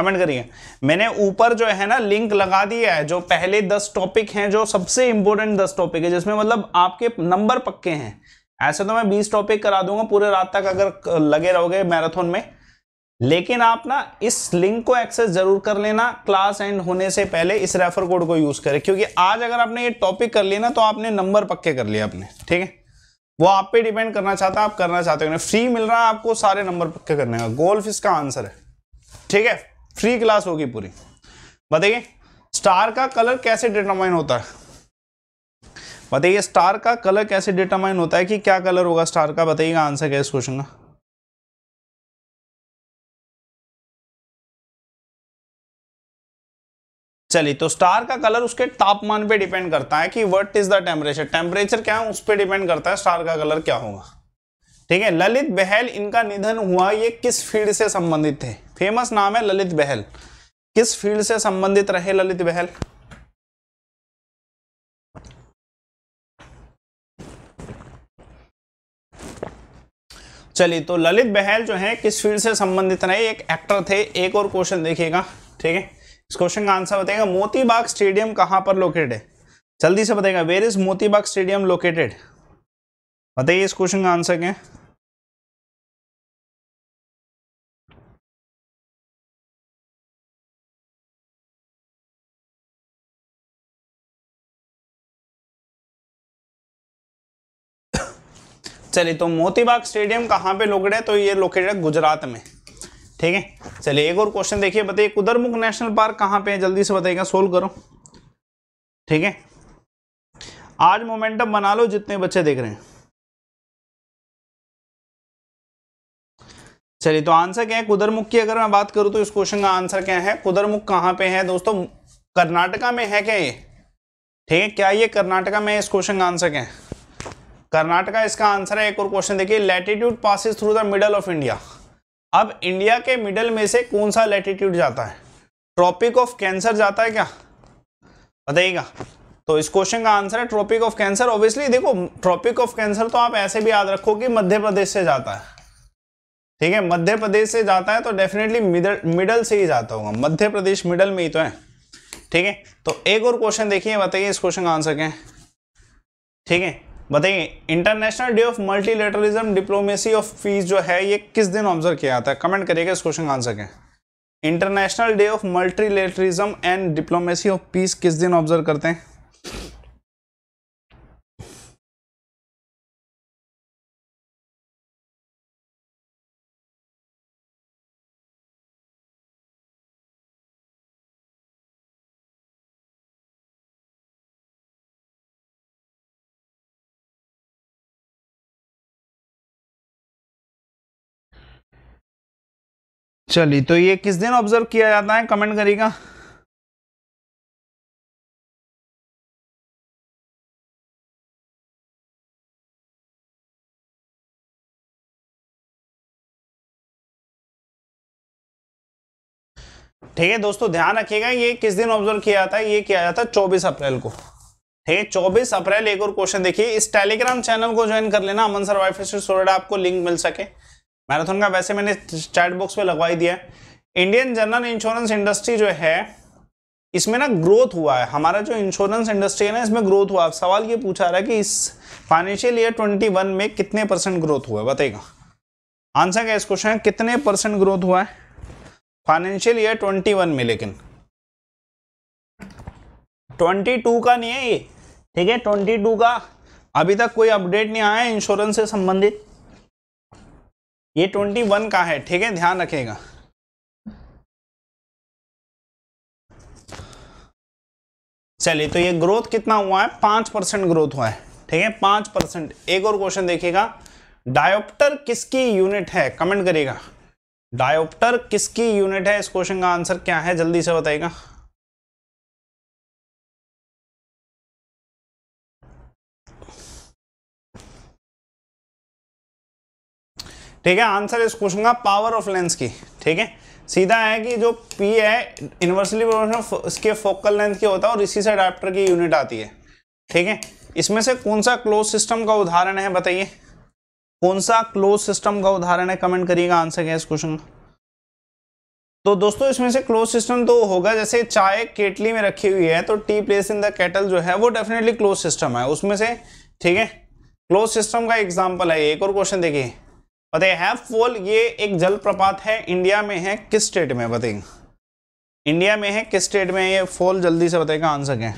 कमेंट करिए मैंने ऊपर जो है ना लिंक लगा दिया है जो पहले दस टॉपिक हैं जो सबसे इंपॉर्टेंट दस टॉपिक है जिसमें मतलब आपके नंबर पक्के हैं ऐसे तो मैं बीस टॉपिक करा दूंगा पूरे रात तक अगर लगे रहोगे मैराथन में लेकिन आप ना इस लिंक को एक्सेस जरूर कर लेना क्लास एंड होने से पहले इस रेफर कोड को यूज करें क्योंकि आज अगर आपने ये टॉपिक कर लिया ना तो आपने नंबर पक्के कर लिया आपने ठीक है वो आप पे डिपेंड करना चाहता है आप करना चाहते हो फ्री मिल रहा है आपको सारे नंबर पक्के करने का गोल्फ इसका आंसर है ठीक है फ्री क्लास होगी पूरी बताइए स्टार का कलर कैसे डिटरमाइन होता है बताइए स्टार का कलर कैसे डिटरमाइन होता है कि क्या कलर होगा स्टार का बताइएगा आंसर क्या इस क्वेश्चन का चलिए तो स्टार का कलर उसके तापमान पे डिपेंड करता है कि what is the temperature temperature क्या है उस पर डिपेंड करता है स्टार का कलर क्या होगा ठीक है ललित बहल इनका निधन हुआ ये किस फील्ड से संबंधित थे फेमस नाम है ललित बहल किस फील्ड से संबंधित रहे ललित बहल चलिए तो ललित बहल जो है किस फील्ड से संबंधित रहे एक एक्टर थे एक और क्वेश्चन देखिएगा ठीक है इस क्वेश्चन का आंसर बताएगा मोतीबाग स्टेडियम कहां पर लोकेटेड है जल्दी से बताएगा where is Motibagh stadium located बताइए इस क्वेश्चन का आंसर क्या चलिए तो मोतीबाग स्टेडियम कहां पे लोकेटेड है तो ये लोकेटेड है गुजरात में ठीक है चलिए एक और क्वेश्चन देखिए बताइए कुदरमुख नेशनल पार्क कहाँ पे है जल्दी से बताइएगा सोल्व करो ठीक है आज मोमेंटम बना लो जितने बच्चे देख रहे हैं चलिए तो आंसर क्या है कुदरमुख की अगर मैं बात करूं तो इस क्वेश्चन का आंसर क्या है कुदरमुख कहाँ पे है दोस्तों कर्नाटका में है क्या ये ठीक है क्या ये कर्नाटका में इस क्वेश्चन का आंसर क्या है कर्नाटका इसका आंसर है एक और क्वेश्चन देखिए latitude passes through the middle of India अब इंडिया के मिडल में से कौन सा लेटीट्यूड जाता है ट्रॉपिक ऑफ कैंसर जाता है क्या बताइएगा तो इस क्वेश्चन का आंसर है ट्रॉपिक ऑफ कैंसर ऑब्वियसली देखो ट्रॉपिक ऑफ कैंसर तो आप ऐसे भी याद रखो कि मध्य प्रदेश से जाता है ठीक है मध्य प्रदेश से जाता है तो डेफिनेटली मिडल से ही जाता होगा मध्य प्रदेश मिडल में ही तो है ठीक है तो एक और क्वेश्चन देखिए बताइए इस क्वेश्चन का आंसर क्या है ठीक है बताइए international day of multilateralism diplomacy of peace जो है ये किस दिन ऑब्जर्व किया जाता है कमेंट करिएगा इस क्वेश्चन का आंसर क्या international day of multilateralism and diplomacy of peace किस दिन ऑब्जर्व करते हैं चलिए तो ये किस दिन ऑब्जर्व किया जाता है कमेंट करिएगा ठीक है दोस्तों ध्यान रखिएगा ये किस दिन ऑब्जर्व किया जाता है ये किया जाता है चौबीस अप्रैल को ठीक है चौबीस अप्रैल एक और क्वेश्चन देखिए इस टेलीग्राम चैनल को ज्वाइन कर लेना अमन सर सोरेडा आपको लिंक मिल सके मैराथन का वैसे मैंने चैट बॉक्स पे लगवा ही दिया है इंडियन जनरल इंश्योरेंस इंडस्ट्री जो है इसमें ना ग्रोथ हुआ है हमारा जो इंश्योरेंस इंडस्ट्री है ना इसमें ग्रोथ हुआ सवाल ये पूछा रहा है कि इस फाइनेंशियल ईयर 21 में कितने परसेंट ग्रोथ हुआ है बताइएगा आंसर क्या इस क्वेश्चन कितने परसेंट ग्रोथ हुआ है फाइनेंशियल ईयर 21 में लेकिन 22 का नहीं है ये ठीक है 22 का अभी तक कोई अपडेट नहीं आया इंश्योरेंस से संबंधित ये ट्वेंटी वन का है ठीक है ध्यान रखेगा चलिए तो ये ग्रोथ कितना हुआ है पांच परसेंट ग्रोथ हुआ है ठीक है पांच परसेंट एक और क्वेश्चन देखिएगा डायोप्टर किसकी यूनिट है कमेंट करिएगा डायोप्टर किसकी यूनिट है इस क्वेश्चन का आंसर क्या है जल्दी से बताइएगा ठीक है आंसर इस क्वेश्चन का पावर ऑफ लेंस की ठीक है सीधा है कि जो पी है इनवर्सली इसके फोकल लेंथ के होता है और इसी से अडाप्टर की यूनिट आती है ठीक है इसमें से कौन सा क्लोज सिस्टम का उदाहरण है बताइए कौन सा क्लोज सिस्टम का उदाहरण है कमेंट करिएगा आंसर क्या है इस क्वेश्चन का तो दोस्तों इसमें से क्लोज सिस्टम तो होगा जैसे चाय केटली में रखी हुई है तो tea place in the kettle जो है वो डेफिनेटली क्लोज सिस्टम है उसमें से ठीक है क्लोज सिस्टम का एग्जाम्पल है एक और क्वेश्चन देखिए बताइए हैव फॉल ये एक जलप्रपात है इंडिया में है किस स्टेट में बताइए इंडिया में है किस स्टेट में ये फॉल जल्दी से बताएगा आंसर क्या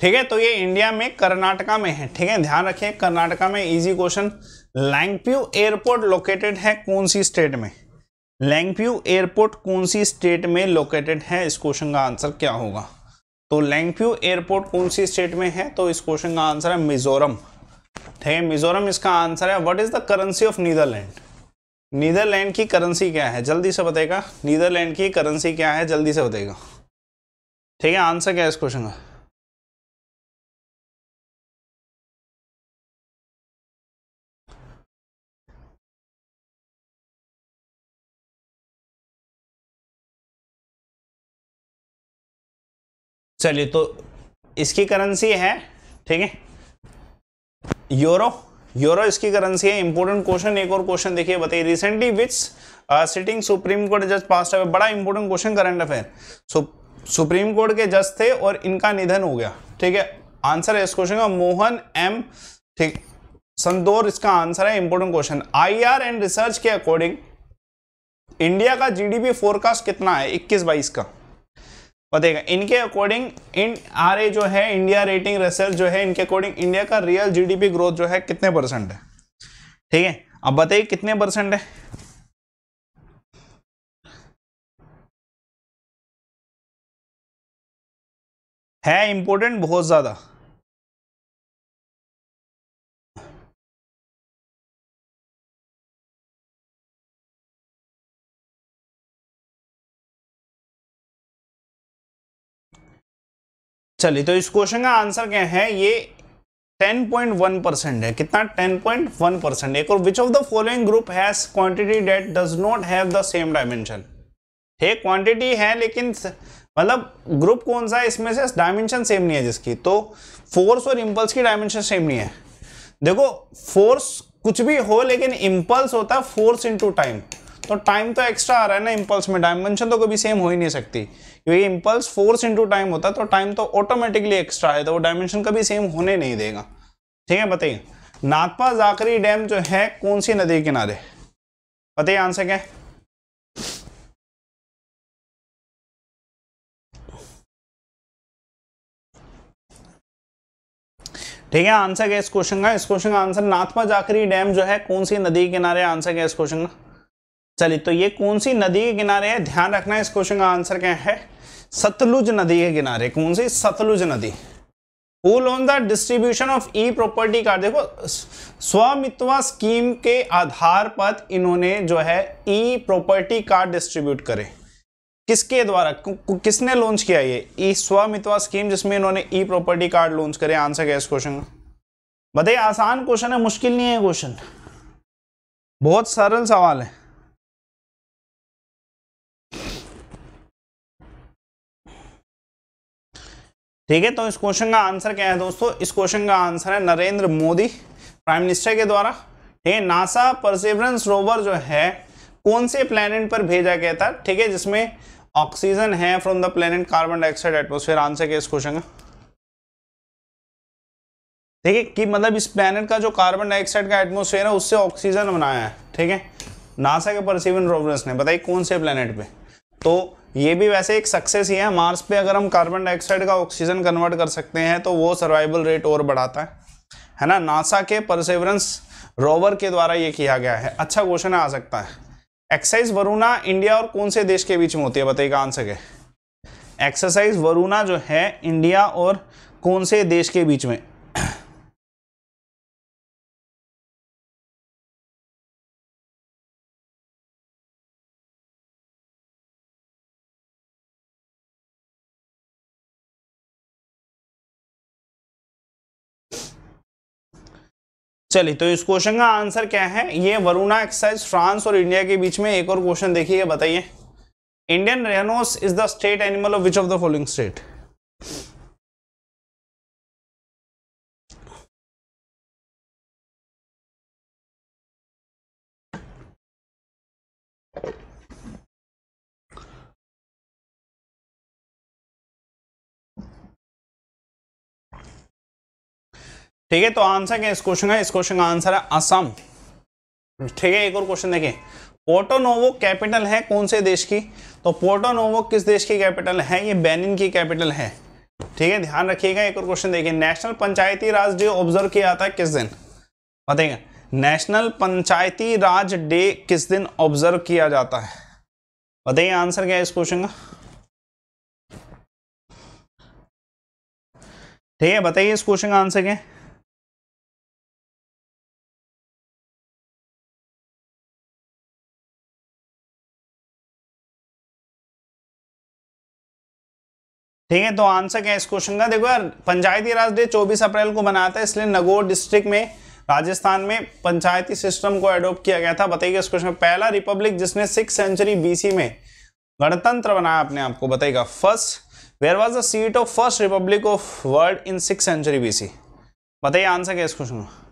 ठीक है तो ये इंडिया में कर्नाटका में है ठीक है ध्यान रखें कर्नाटका में easy question Lengpui airport located है कौन सी स्टेट में लैंगव्यू एयरपोर्ट कौन सी स्टेट में लोकेटेड है इस क्वेश्चन का आंसर क्या होगा तो लैंगव्यू एयरपोर्ट कौन सी स्टेट में है तो इस क्वेश्चन का आंसर है मिजोरम ठीक है मिजोरम इसका आंसर है what is the currency of Netherlands Netherlands की करेंसी क्या है जल्दी से बताएगा नीदरलैंड की करेंसी क्या है जल्दी से बताएगा ठीक है आंसर क्या है इस क्वेश्चन का चलिए तो इसकी करेंसी है ठीक है यूरो यूरो इसकी करेंसी है इंपोर्टेंट क्वेश्चन एक और क्वेश्चन देखिए बताइए recently which sitting supreme court जज पास बड़ा important question current affair supreme court के जज थे और इनका निधन हो गया ठीक है आंसर है इस क्वेश्चन का मोहन एम ठीक संदोर इसका आंसर है important question IR and research के अकॉर्डिंग इंडिया का जीडीपी फोरकास्ट कितना है 21 बाईस का और इनके अकॉर्डिंग इन आर जो है इंडिया रेटिंग रिसर्च जो है इनके अकॉर्डिंग इंडिया का रियल जीडीपी ग्रोथ जो है कितने परसेंट है ठीक है अब बताइए कितने परसेंट है है इंपोर्टेंट बहुत ज़्यादा चलिए तो इस क्वेश्चन का आंसर क्या है ये 10.1 परसेंट है कितना 10.1 परसेंट एक और which of the following group has quantity that does not have the same dimension ठीक क्वांटिटी है लेकिन मतलब ग्रुप कौन सा है इसमें से डायमेंशन सेम नहीं है जिसकी तो फोर्स और इम्पल्स की डायमेंशन सेम नहीं है देखो फोर्स कुछ भी हो लेकिन इम्पल्स होता है फोर्स इंटू टाइम तो टाइम तो एक्स्ट्रा आ रहा है ना इम्पल्स में डायमेंशन तो कभी सेम हो ही नहीं सकती क्योंकि इम्पल्स फोर्स इंटू टाइम होता तो टाइम तो ऑटोमेटिकली एक्स्ट्रा है तो वो डायमेंशन कभी सेम होने नहीं देगा ठीक है बताइए नाथपा जाकरी डैम जो है कौन सी नदी किनारे बताइए आंसर क्या ठीक है आंसर क्या इस क्वेश्चन का इस क्वेश्चन का आंसर नाथपा जाकरी डैम जो है कौन सी नदी किनारे आंसर क्या इस क्वेश्चन का चलिए तो ये कौन सी नदी के किनारे है ध्यान रखना है इस क्वेश्चन का आंसर क्या है सतलुज नदी के किनारे कौन सी सतलुज नदी पुल on the distribution of e property card देखो स्वामित्व स्कीम के आधार पर इन्होंने जो है ई प्रॉपर्टी कार्ड डिस्ट्रीब्यूट करे किसके द्वारा किसने लॉन्च किया ये ई e स्वामित्व स्कीम जिसमें इन्होंने ई प्रॉपर्टी कार्ड लॉन्च करे आंसर क्या इस क्वेश्चन का बताइए आसान क्वेश्चन है मुश्किल नहीं है क्वेश्चन बहुत सरल सवाल है ठीक है तो इस क्वेश्चन का आंसर क्या है दोस्तों इस क्वेश्चन का आंसर है नरेंद्र मोदी प्राइम मिनिस्टर के द्वारा ठीक है नासा परसेवरेंस रोवर जो है कौन से प्लेनेट पर भेजा गया था ठीक है जिसमें ऑक्सीजन है from the planet carbon dioxide atmosphere answer क्या इस क्वेश्चन का ठीक है कि मतलब इस प्लैनेट का जो कार्बन डाइऑक्साइड का एटमोसफेयर है उससे ऑक्सीजन बनाया है ठीक है नासा के परसिवन रोवर्स ने बताइए कौन से प्लैनेट पर तो ये भी वैसे एक सक्सेस ही है मार्स पे अगर हम कार्बन डाइऑक्साइड का ऑक्सीजन कन्वर्ट कर सकते हैं तो वो सर्वाइवल रेट और बढ़ाता है है ना नासा के परसेवरेंस रोवर के द्वारा ये किया गया है अच्छा क्वेश्चन आ सकता है एक्सरसाइज वरुणा इंडिया और कौन से देश के बीच में होती है बताइएगा आंसर के एक्सरसाइज वरुणा जो है इंडिया और कौन से देश के बीच में चलिए तो इस क्वेश्चन का आंसर क्या है ये वरुणा एक्सरसाइज फ्रांस और इंडिया के बीच में एक और क्वेश्चन देखिए बताइए Indian rhinos is the state animal of which of the following state ठीक है तो आंसर क्या इस क्वेश्चन का इस क्वेश्चन का आंसर है असम ठीक है एक और क्वेश्चन देखिए पोर्टोनोवो कैपिटल है कौन से देश की तो पोर्टोनोवो किस देश की कैपिटल है ये बेनिन की कैपिटल है ठीक है ध्यान रखिएगा एक और क्वेश्चन देखिए national Panchayati Raj day observe किया जाता है किस दिन बताएगा नेशनल पंचायती राज डे किस दिन ऑब्जर्व किया जाता है बताइए आंसर क्या है इस क्वेश्चन का ठीक है बताइए इस क्वेश्चन का आंसर क्या है ठीक है तो आंसर क्या है इस क्वेश्चन का देखो यार पंचायती राज डे 24 अप्रैल को बनाया था इसलिए नगौर डिस्ट्रिक्ट में राजस्थान में पंचायती सिस्टम को एडोप्ट किया गया था बताइएगा इस क्वेश्चन पहला रिपब्लिक जिसने सिक्स सेंचुरी बीसी में गणतंत्र बनाया अपने आप को बताइएगा first where was the seat of first republic of world in six century BC बताइए आंसर क्या इस क्वेश्चन का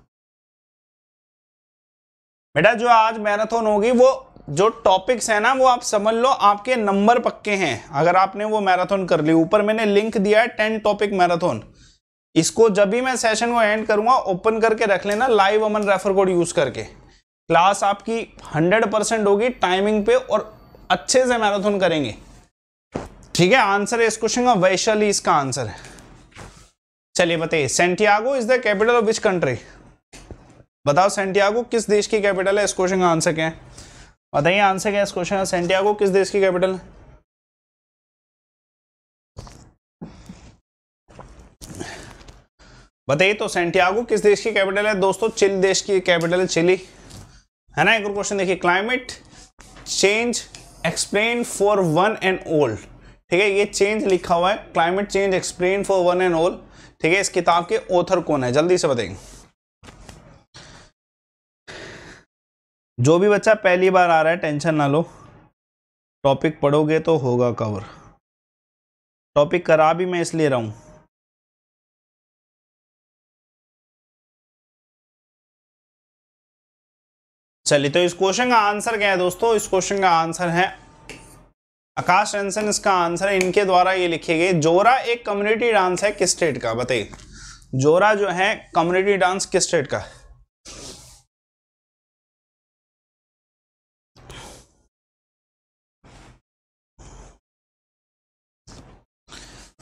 बेटा जो आज मैराथन होगी वो जो टॉपिक्स है ना वो आप समझ लो आपके नंबर पक्के हैं अगर आपने वो मैराथन कर ली ऊपर मैंने लिंक दिया है टेन टॉपिक मैराथन इसको जब भी मैं सेशन को एंड करूंगा ओपन करके रख लेना live Aman refer code use करके क्लास आपकी हंड्रेड परसेंट होगी टाइमिंग पे और अच्छे से मैराथन करेंगे ठीक है आंसर है इस क्वेश्चन का वैशाली इसका आंसर है चलिए बताइए Santiago is the capital of which country बताओ सेंटियागो किस देश की कैपिटल है इस क्वेश्चन का आंसर क्या है बताइए आंसर क्या इस क्वेश्चन का सेंटियागो किस देश की कैपिटल है बताइए तो सेंटियागो किस देश की कैपिटल है दोस्तों चिली देश की कैपिटल है चिली है ना एक और क्वेश्चन देखिए climate change explain for one and all ठीक है ये चेंज लिखा हुआ है climate change explain for one and all ठीक है इस किताब के ऑथर कौन है जल्दी से बताएंगे जो भी बच्चा पहली बार आ रहा है टेंशन ना लो टॉपिक पढ़ोगे तो होगा कवर टॉपिक करा भी मैं इसलिए रहा हूँ चलिए तो इस क्वेश्चन का आंसर क्या है दोस्तों इस क्वेश्चन का आंसर है आकाश रंसन इसका आंसर है इनके द्वारा ये लिखे गए जोरा एक कम्युनिटी डांस है किस स्टेट का बताइए जोरा जो है कम्युनिटी डांस किस स्टेट का है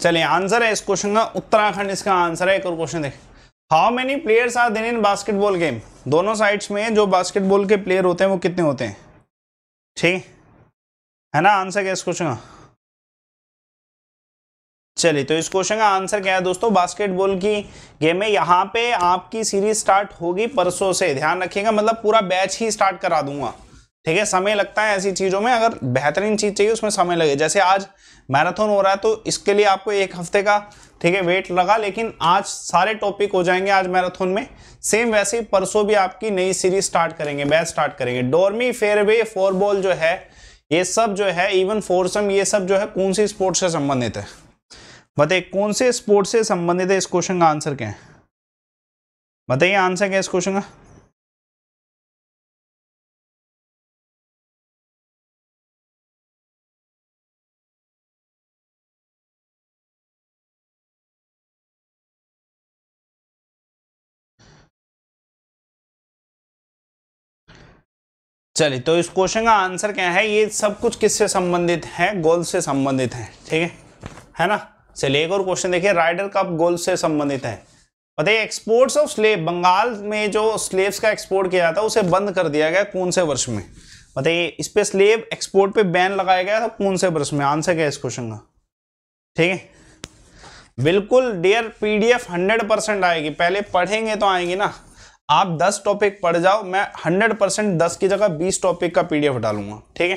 चलिए आंसर है इस क्वेश्चन का उत्तराखंड इसका आंसर है एक और क्वेश्चन देखें how many players are then in basketball game दोनों साइड्स में जो बास्केटबॉल के प्लेयर होते हैं वो कितने होते हैं ठीक है ना आंसर क्या इस क्वेश्चन का चलिए तो इस क्वेश्चन का आंसर क्या है दोस्तों बास्केटबॉल की गेम में यहाँ पे आपकी सीरीज स्टार्ट होगी परसों से ध्यान रखिएगा मतलब पूरा बैच ही स्टार्ट करा दूंगा ठीक है समय लगता है ऐसी चीज़ों में अगर बेहतरीन चीज़ चाहिए उसमें समय लगे जैसे आज मैराथन हो रहा है तो इसके लिए आपको एक हफ्ते का ठीक है वेट लगा लेकिन आज सारे टॉपिक हो जाएंगे आज मैराथन में सेम वैसे ही परसों भी आपकी नई सीरीज स्टार्ट करेंगे बैच स्टार्ट करेंगे डोरमी फेयरवे फोरबॉल जो है ये सब जो है इवन फोरसम ये सब जो है कौन सी स्पोर्ट से संबंधित है बताइए कौन से स्पोर्ट्स से संबंधित है इस क्वेश्चन का आंसर क्या है बताइए आंसर क्या है इस क्वेश्चन का चलिए तो इस क्वेश्चन का आंसर क्या है ये सब कुछ किससे संबंधित है गोल से संबंधित है ठीक है है ना चलिए एक और क्वेश्चन देखिए राइडर कप गोल से संबंधित है बताइए एक्सपोर्ट्स ऑफ स्लेब बंगाल में जो स्लेब्स का एक्सपोर्ट किया जाता है उसे बंद कर दिया गया कौन से वर्ष में बताइए इस पर स्लेब एक्सपोर्ट पे बैन लगाया गया था कौन से वर्ष में आंसर क्या है इस क्वेश्चन का ठीक है बिल्कुल डियर पीडीएफ हंड्रेड परसेंट आएगी पहले पढ़ेंगे तो आएगी ना आप 10 टॉपिक पढ़ जाओ मैं 100 परसेंट दस की जगह 20 टॉपिक का पीडीएफ डालूंगा ठीक है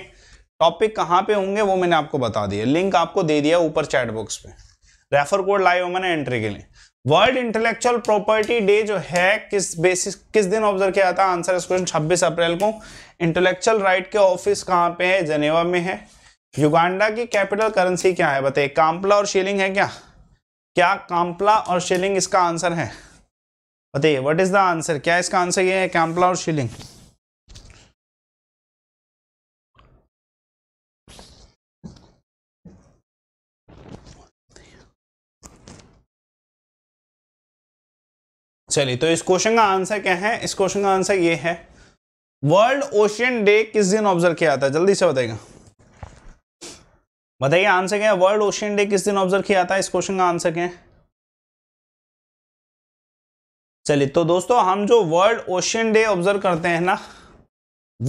टॉपिक कहाँ पे होंगे वो मैंने आपको बता दिया लिंक आपको दे दिया ऊपर चैट बॉक्स पे रेफर कोड लाइव हो मैंने एंट्री के लिए वर्ल्ड इंटेलेक्चुअल प्रॉपर्टी डे जो है किस बेसिस किस दिन ऑब्जर्व किया जाता है आंसर इस क्वेश्चन छब्बीस अप्रैल को इंटेलेक्चुअल राइट के ऑफिस कहाँ पे है जनेवा में है युगांडा की कैपिटल करेंसी क्या है बताइए काम्पला और शिलिंग है क्या क्या कांपला और शिलिंग इसका आंसर है बताइए व्हाट इज द आंसर क्या इसका आंसर ये है कैंपला और शिलिंग चलिए तो इस क्वेश्चन का आंसर क्या है इस क्वेश्चन का आंसर ये है वर्ल्ड ओशियन डे किस दिन ऑब्जर्व किया जाता है जल्दी से बताएगा बताइए आंसर क्या है वर्ल्ड ओशियन डे किस दिन ऑब्जर्व किया जाता है इस क्वेश्चन का आंसर क्या है चलिए तो दोस्तों हम जो वर्ल्ड ओशियन डे ऑब्जर्व करते हैं ना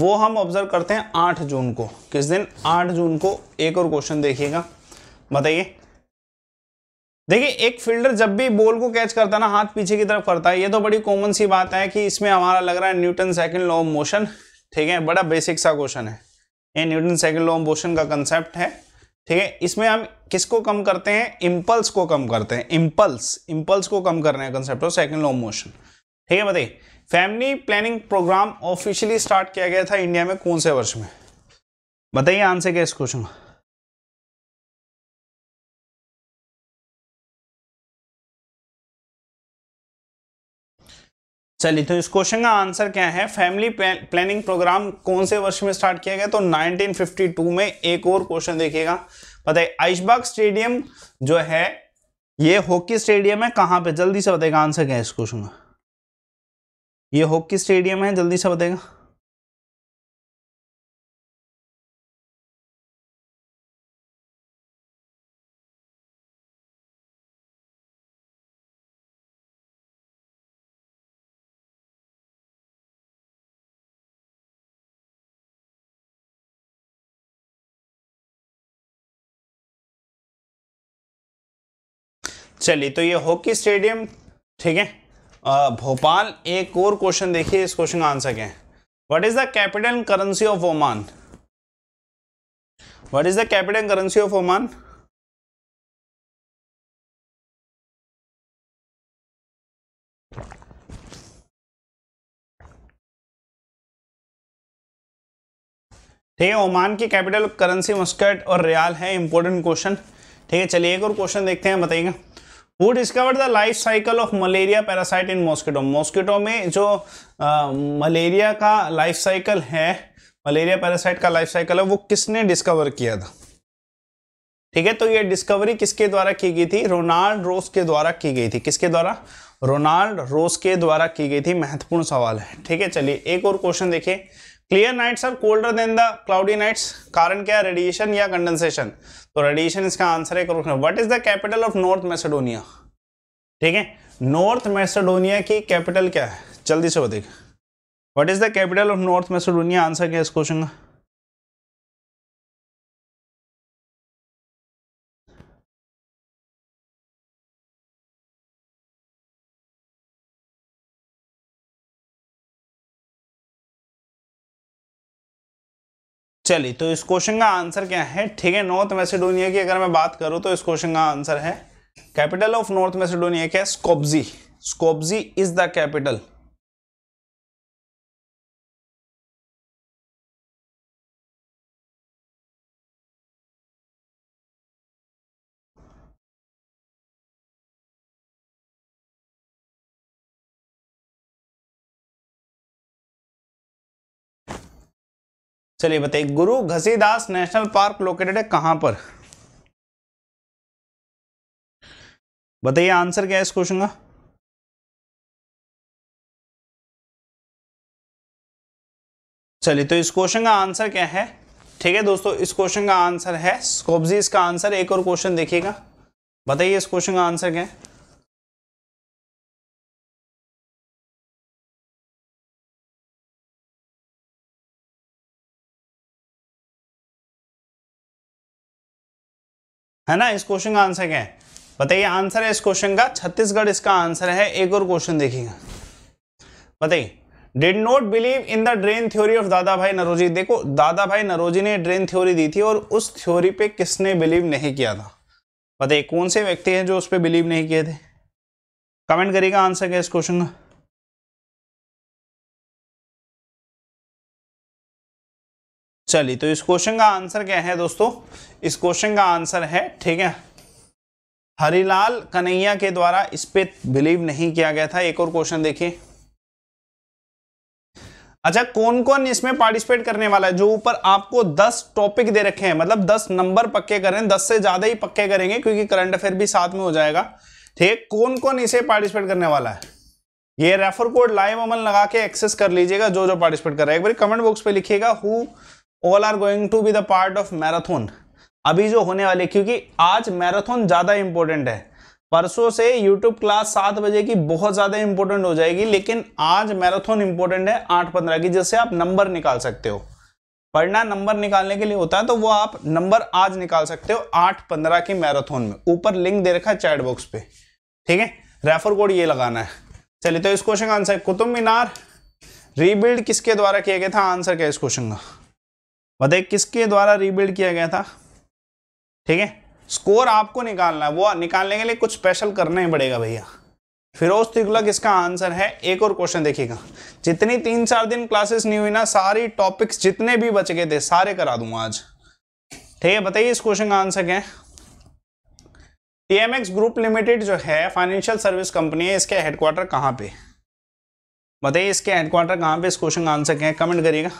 वो हम ऑब्जर्व करते हैं आठ जून को किस दिन आठ जून को एक और क्वेश्चन देखिएगा बताइए देखिए एक फील्डर जब भी बॉल को कैच करता है ना हाथ पीछे की तरफ करता है ये तो बड़ी कॉमन सी बात है कि इसमें हमारा लग रहा है Newton second law of motion ठीक है बड़ा बेसिक सा क्वेश्चन है ये Newton second law of motion का कंसेप्ट है ठीक है इसमें हम किसको कम करते हैं इम्पल्स को कम करते हैं इम्पल्स इम्पल्स को कम करने का कंसेप्ट हो लॉ मोशन ठीक है बताइए family planning programme officially start किया गया था इंडिया में कौन से वर्ष में बताइए आंसर क्या इस क्वेश्चन का चलिए तो इस क्वेश्चन का आंसर क्या है फैमिली प्लानिंग प्रोग्राम कौन से वर्ष में स्टार्ट किया गया तो 1952 में एक और क्वेश्चन देखिएगा पता है आइशबाग स्टेडियम जो है ये हॉकी स्टेडियम है कहाँ पे जल्दी से बताएगा आंसर क्या है इस क्वेश्चन का ये हॉकी स्टेडियम है जल्दी से बताएगा चलिए तो ये हॉकी स्टेडियम ठीक है भोपाल एक और क्वेश्चन देखिए इस क्वेश्चन का आंसर क्या है what is the capital currency of Oman what is the capital currency of Oman ठीक है ओमान की कैपिटल करेंसी मस्कट और रियाल है इंपॉर्टेंट क्वेश्चन ठीक है चलिए एक और क्वेश्चन देखते हैं बताइएगा who discovered the life cycle of malaria parasite in mosquito mosquito में जो मलेरिया का लाइफ साइकिल है मलेरिया पैरासाइट का लाइफ साइकिल है वो किसने डिस्कवर किया था ठीक है तो ये डिस्कवरी किसके द्वारा की गई थी रोनाल्ड रोस के द्वारा की गई थी किसके द्वारा रोनाल्ड रोस के द्वारा की गई थी महत्वपूर्ण सवाल है ठीक है चलिए एक और क्वेश्चन देखिए clear nights are colder than the cloudy nights कारण क्या है रेडिएशन या कंडेंसेशन तो रेडिएशन इसका आंसर है what is the capital of North Macedonia ठीक है नॉर्थ मैसेडोनिया की कैपिटल क्या है जल्दी से बताइए what is the capital of North Macedonia answer क्या है इस क्वेश्चन का चलिए तो इस क्वेश्चन का आंसर क्या है ठीक है नॉर्थ मैसेडोनिया की अगर मैं बात करूं तो इस क्वेश्चन का आंसर है कैपिटल ऑफ नॉर्थ मैसेडोनिया क्या है Skopje Skopje is the capital चलिए बताइए गुरु घसीदास नेशनल पार्क लोकेटेड है कहां पर बताइए आंसर क्या है इस क्वेश्चन का चलिए तो इस क्वेश्चन का आंसर क्या है ठीक है दोस्तों इस क्वेश्चन का आंसर है स्कोपजी इसका आंसर एक और क्वेश्चन देखिएगा बताइए इस क्वेश्चन का आंसर क्या है है ना इस क्वेश्चन का आंसर क्या है बताइए आंसर है इस क्वेश्चन का छत्तीसगढ़ इसका आंसर है एक और क्वेश्चन देखिएगा बताइए did not believe in the drain theory of Dadabhai Naoroji देखो दादा भाई नरोजी ने ड्रेन थ्योरी दी थी और उस थ्योरी पे किसने बिलीव नहीं किया था बताइए कौन से व्यक्ति हैं जो उस पर बिलीव नहीं किए थे कमेंट करिएगा आंसर क्या इस क्वेश्चन का चलिए तो इस क्वेश्चन का आंसर क्या है दोस्तों इस क्वेश्चन का आंसर है ठीक है हरिलाल कन्हैया के द्वारा इस पे बिलीव नहीं किया गया था एक और क्वेश्चन देखिए अच्छा कौन कौन इसमें पार्टिसिपेट करने वाला है जो ऊपर आपको 10 टॉपिक दे रखे हैं मतलब 10 नंबर पक्के करें 10 से ज्यादा ही पक्के करेंगे क्योंकि करंट अफेयर भी साथ में हो जाएगा ठीक कौन कौन इसे पार्टिसिपेट करने वाला है ये रेफर कोड लाइव अमल लगा के एक्सेस कर लीजिएगा जो जो पार्टिसिपेट कर रहा है एक बार कमेंट बॉक्स पे लिखिएगा who all are going to be the part of marathon अभी जो होने वाले क्योंकि आज मैराथन ज़्यादा इंपॉर्टेंट है परसों से यूट्यूब क्लास सात बजे की बहुत ज़्यादा इंपॉर्टेंट हो जाएगी लेकिन आज मैराथन इंपॉर्टेंट है आठ पंद्रह की जिससे आप नंबर निकाल सकते हो पढ़ना नंबर निकालने के लिए होता है तो वो आप नंबर आज निकाल सकते हो आठ पंद्रह की मैराथन में ऊपर लिंक दे रखा है चैट बॉक्स पे ठीक है रेफर कोड ये लगाना है चलिए तो इस क्वेश्चन का आंसर कुतुब मीनार रीबिल्ड किसके द्वारा किया गया था आंसर क्या इस क्वेश्चन का बताइए किसके द्वारा रीबिल्ड किया गया था ठीक है स्कोर आपको निकालना है वो निकालने के लिए कुछ स्पेशल करना ही पड़ेगा भैया फिरोज तिगलक इसका आंसर है एक और क्वेश्चन देखिएगा जितनी तीन चार दिन क्लासेस नहीं हुई ना सारी टॉपिक्स जितने भी बच गए थे सारे करा दूंगा आज ठीक है बताइए इस क्वेश्चन का आंसर क्या है टीएमएक्स ग्रुप लिमिटेड जो है फाइनेंशियल सर्विस कंपनी है इसके हेडक्वार्टर कहाँ पे बताइए इसके हेडक्वार्टर कहाँ पे इस क्वेश्चन का आंसर क्या है कमेंट करिएगा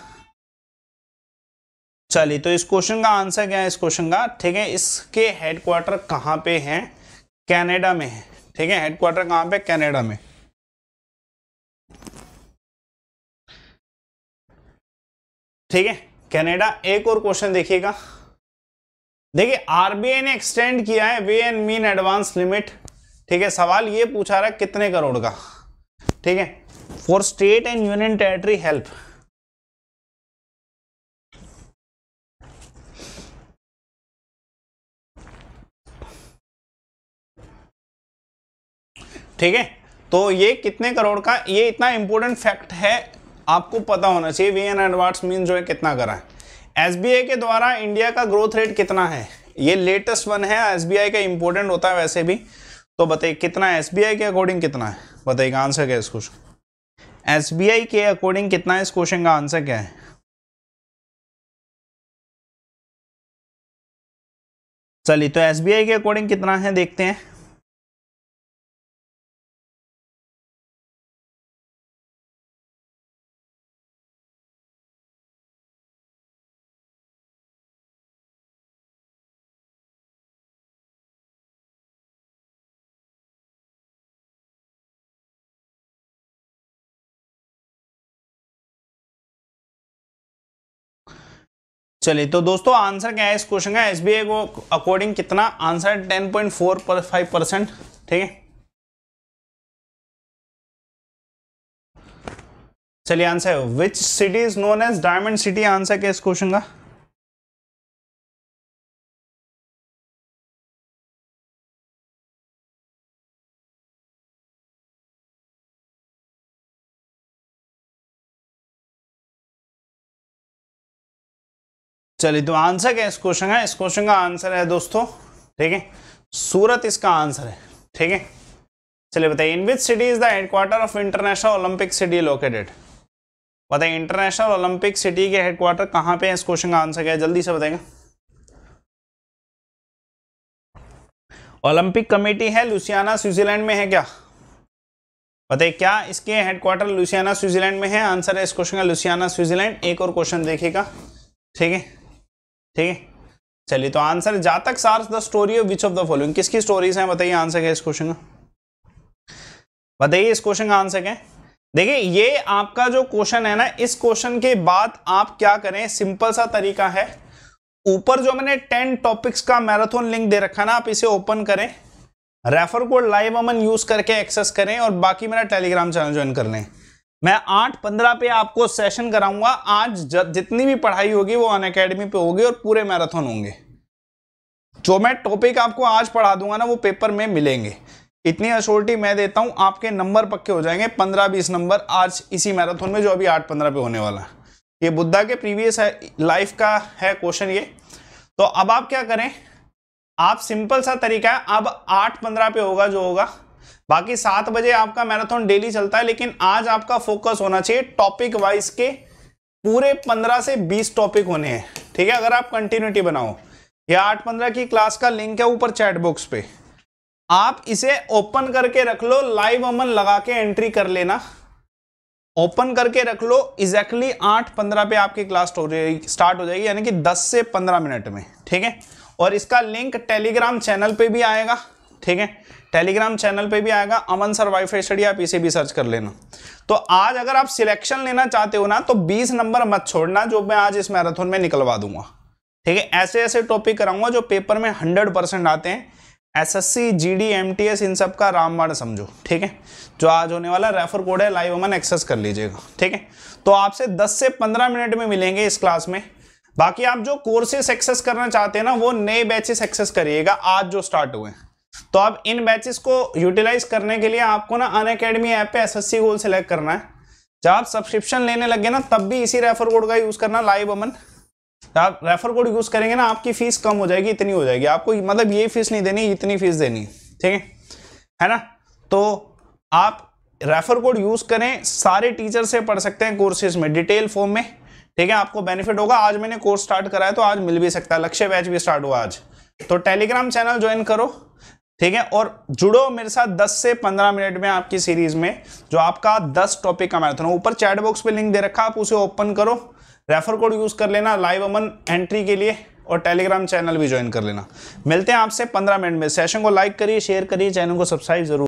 चलिए तो इस क्वेश्चन का आंसर क्या है इस क्वेश्चन का ठीक है इसके हेडक्वार्टर कहाँ पे हैं कनाडा में है ठीक है हेडक्वार्टर कहाँ पे कनाडा में ठीक है कनाडा एक और क्वेश्चन देखिएगा देखिए आरबीआई ने एक्सटेंड किया है ways and means advance limit ठीक है सवाल ये पूछा रहा कितने करोड़ का ठीक है for state and union territory help ठीक है तो ये कितने करोड़ का ये इतना इंपॉर्टेंट फैक्ट है आपको पता होना चाहिए वी एन एडवांस मीन जो है कितना करा है एस के द्वारा इंडिया का ग्रोथ रेट कितना है ये लेटेस्ट वन है एस का इंपॉर्टेंट होता है वैसे भी तो बताइए कितना है एस के अकॉर्डिंग कितना है बताइएगा आंसर क्या है इस क्वेश्चन एस के अकॉर्डिंग कितना है इस क्वेश्चन का आंसर क्या है चलिए तो एस के अकॉर्डिंग कितना है देखते हैं चलिए तो दोस्तों आंसर क्या है इस क्वेश्चन का एस को अकॉर्डिंग कितना आंसर टेन पॉइंट फोर पर फाइव परसेंट ठीक है चलिए आंसर है which city is known as diamond city answer क्या इस क्वेश्चन का चलिए तो आंसर क्या इस क्वेश्चन का इस क्वेश्चन का आंसर है दोस्तों ठीक है सूरत इसका आंसर है ठीक है चलिए बताइए in which city is the headquarter of international Olympic city located बताइए इंटरनेशनल ओलंपिक सिटी के हेडक्वार्टर कहाँ पे है इस क्वेश्चन का आंसर क्या है जल्दी से बताएगा ओलंपिक कमेटी है लुसियाना स्विट्जरलैंड में है क्या बताइए क्या इसके हेडक्वार्टर लुसियाना स्विट्जरलैंड में है आंसर है इस क्वेश्चन का लुसियाना स्विट्जरलैंड एक और क्वेश्चन देखेगा ठीक है ठीक है चलिए तो आंसर जातक सार्स the story of which of the following किसकी स्टोरीज हैं बताइए आंसर क्या इस क्वेश्चन का बताइए इस क्वेश्चन का आंसर क्या है देखिए ये आपका जो क्वेश्चन है ना इस क्वेश्चन के बाद आप क्या करें सिंपल सा तरीका है ऊपर जो मैंने टेन टॉपिक्स का मैराथन लिंक दे रखा ना आप इसे ओपन करें refer code live Aman use करके एक्सेस करें और बाकी मेरा टेलीग्राम चैनल ज्वाइन कर लें मैं आठ पंद्रह पे आपको सेशन कराऊंगा आज जितनी भी पढ़ाई होगी वो अन अकेडमी पे होगी और पूरे मैराथन होंगे जो मैं टॉपिक आपको आज पढ़ा दूंगा ना वो पेपर में मिलेंगे इतनी अशोरिटी मैं देता हूं आपके नंबर पक्के हो जाएंगे पंद्रह बीस नंबर आज इसी मैराथन में जो अभी आठ पंद्रह पे होने वाला है ये बुद्धा के प्रीवियस लाइफ का है क्वेश्चन ये तो अब आप क्या करें आप सिंपल सा तरीका है अब आठ पंद्रह पे होगा जो होगा बाकी सात बजे आपका मैराथन डेली चलता है लेकिन आज आपका फोकस होना चाहिए टॉपिक वाइज के पूरे पंद्रह से बीस टॉपिक होने हैं ठीक है अगर आप कंटिन्यूटी बनाओ या आठ पंद्रह की क्लास का लिंक है ऊपर चैट बॉक्स पे आप इसे ओपन करके रख लो लाइव अमन लगा के एंट्री कर लेना ओपन करके रख लो एग्जैक्टली आठ पंद्रह पे आपकी क्लास हो जाएगी स्टार्ट हो जाएगी यानी कि दस से पंद्रह मिनट में ठीक है और इसका लिंक टेलीग्राम चैनल पे भी आएगा ठीक है टेलीग्राम चैनल पे भी आएगा Aman sir wifi study आप इसे भी सर्च कर लेना तो आज अगर आप सिलेक्शन लेना चाहते हो ना तो 20 नंबर मत छोड़ना जो मैं आज इस मैराथन में निकलवा दूंगा ठीक है ऐसे ऐसे टॉपिक कराऊंगा जो पेपर में हंड्रेड परसेंट आते हैं S S C G D M T S इन सब का रामबाण समझो ठीक है जो आज होने वाला रेफर कोड है लाइव अमन एक्सेस कर लीजिएगा ठीक है तो आपसे दस से पंद्रह मिनट में मिलेंगे इस क्लास में बाकी आप जो कोर्सेस एक्सेस करना चाहते हैं ना वो नए बैचेस एक्सेस करिएगा आज जो स्टार्ट हुए हैं तो अब इन बैचेस को यूटिलाइज करने के लिए आपको ना अन अकेडमी ऐप पे एसएससी गोल सेलेक्ट करना है जब आप सब्सक्रिप्शन लेने लगे ना तब भी इसी रेफर कोड का यूज़ करना लाइव अमन आप रेफर कोड यूज़ करेंगे ना आपकी फ़ीस कम हो जाएगी इतनी हो जाएगी आपको मतलब ये फीस नहीं देनी इतनी फीस देनी ठीक है है ना तो आप रेफर कोड यूज़ करें सारे टीचर से पढ़ सकते हैं कोर्सेज में डिटेल फॉर्म में ठीक है आपको बेनिफिट होगा आज मैंने कोर्स स्टार्ट कराया तो आज मिल भी सकता है लक्ष्य बैच भी स्टार्ट हुआ आज तो टेलीग्राम चैनल ज्वाइन करो ठीक है और जुड़ो मेरे साथ 10 से 15 मिनट में आपकी सीरीज में जो आपका 10 टॉपिक का मैराथन ऊपर चैट बॉक्स पे लिंक दे रखा आप उसे ओपन करो रेफर कोड यूज कर लेना लाइव अमन एंट्री के लिए और टेलीग्राम चैनल भी ज्वाइन कर लेना मिलते हैं आपसे 15 मिनट में सेशन को लाइक करिए शेयर करिए चैनल को सब्सक्राइब जरूर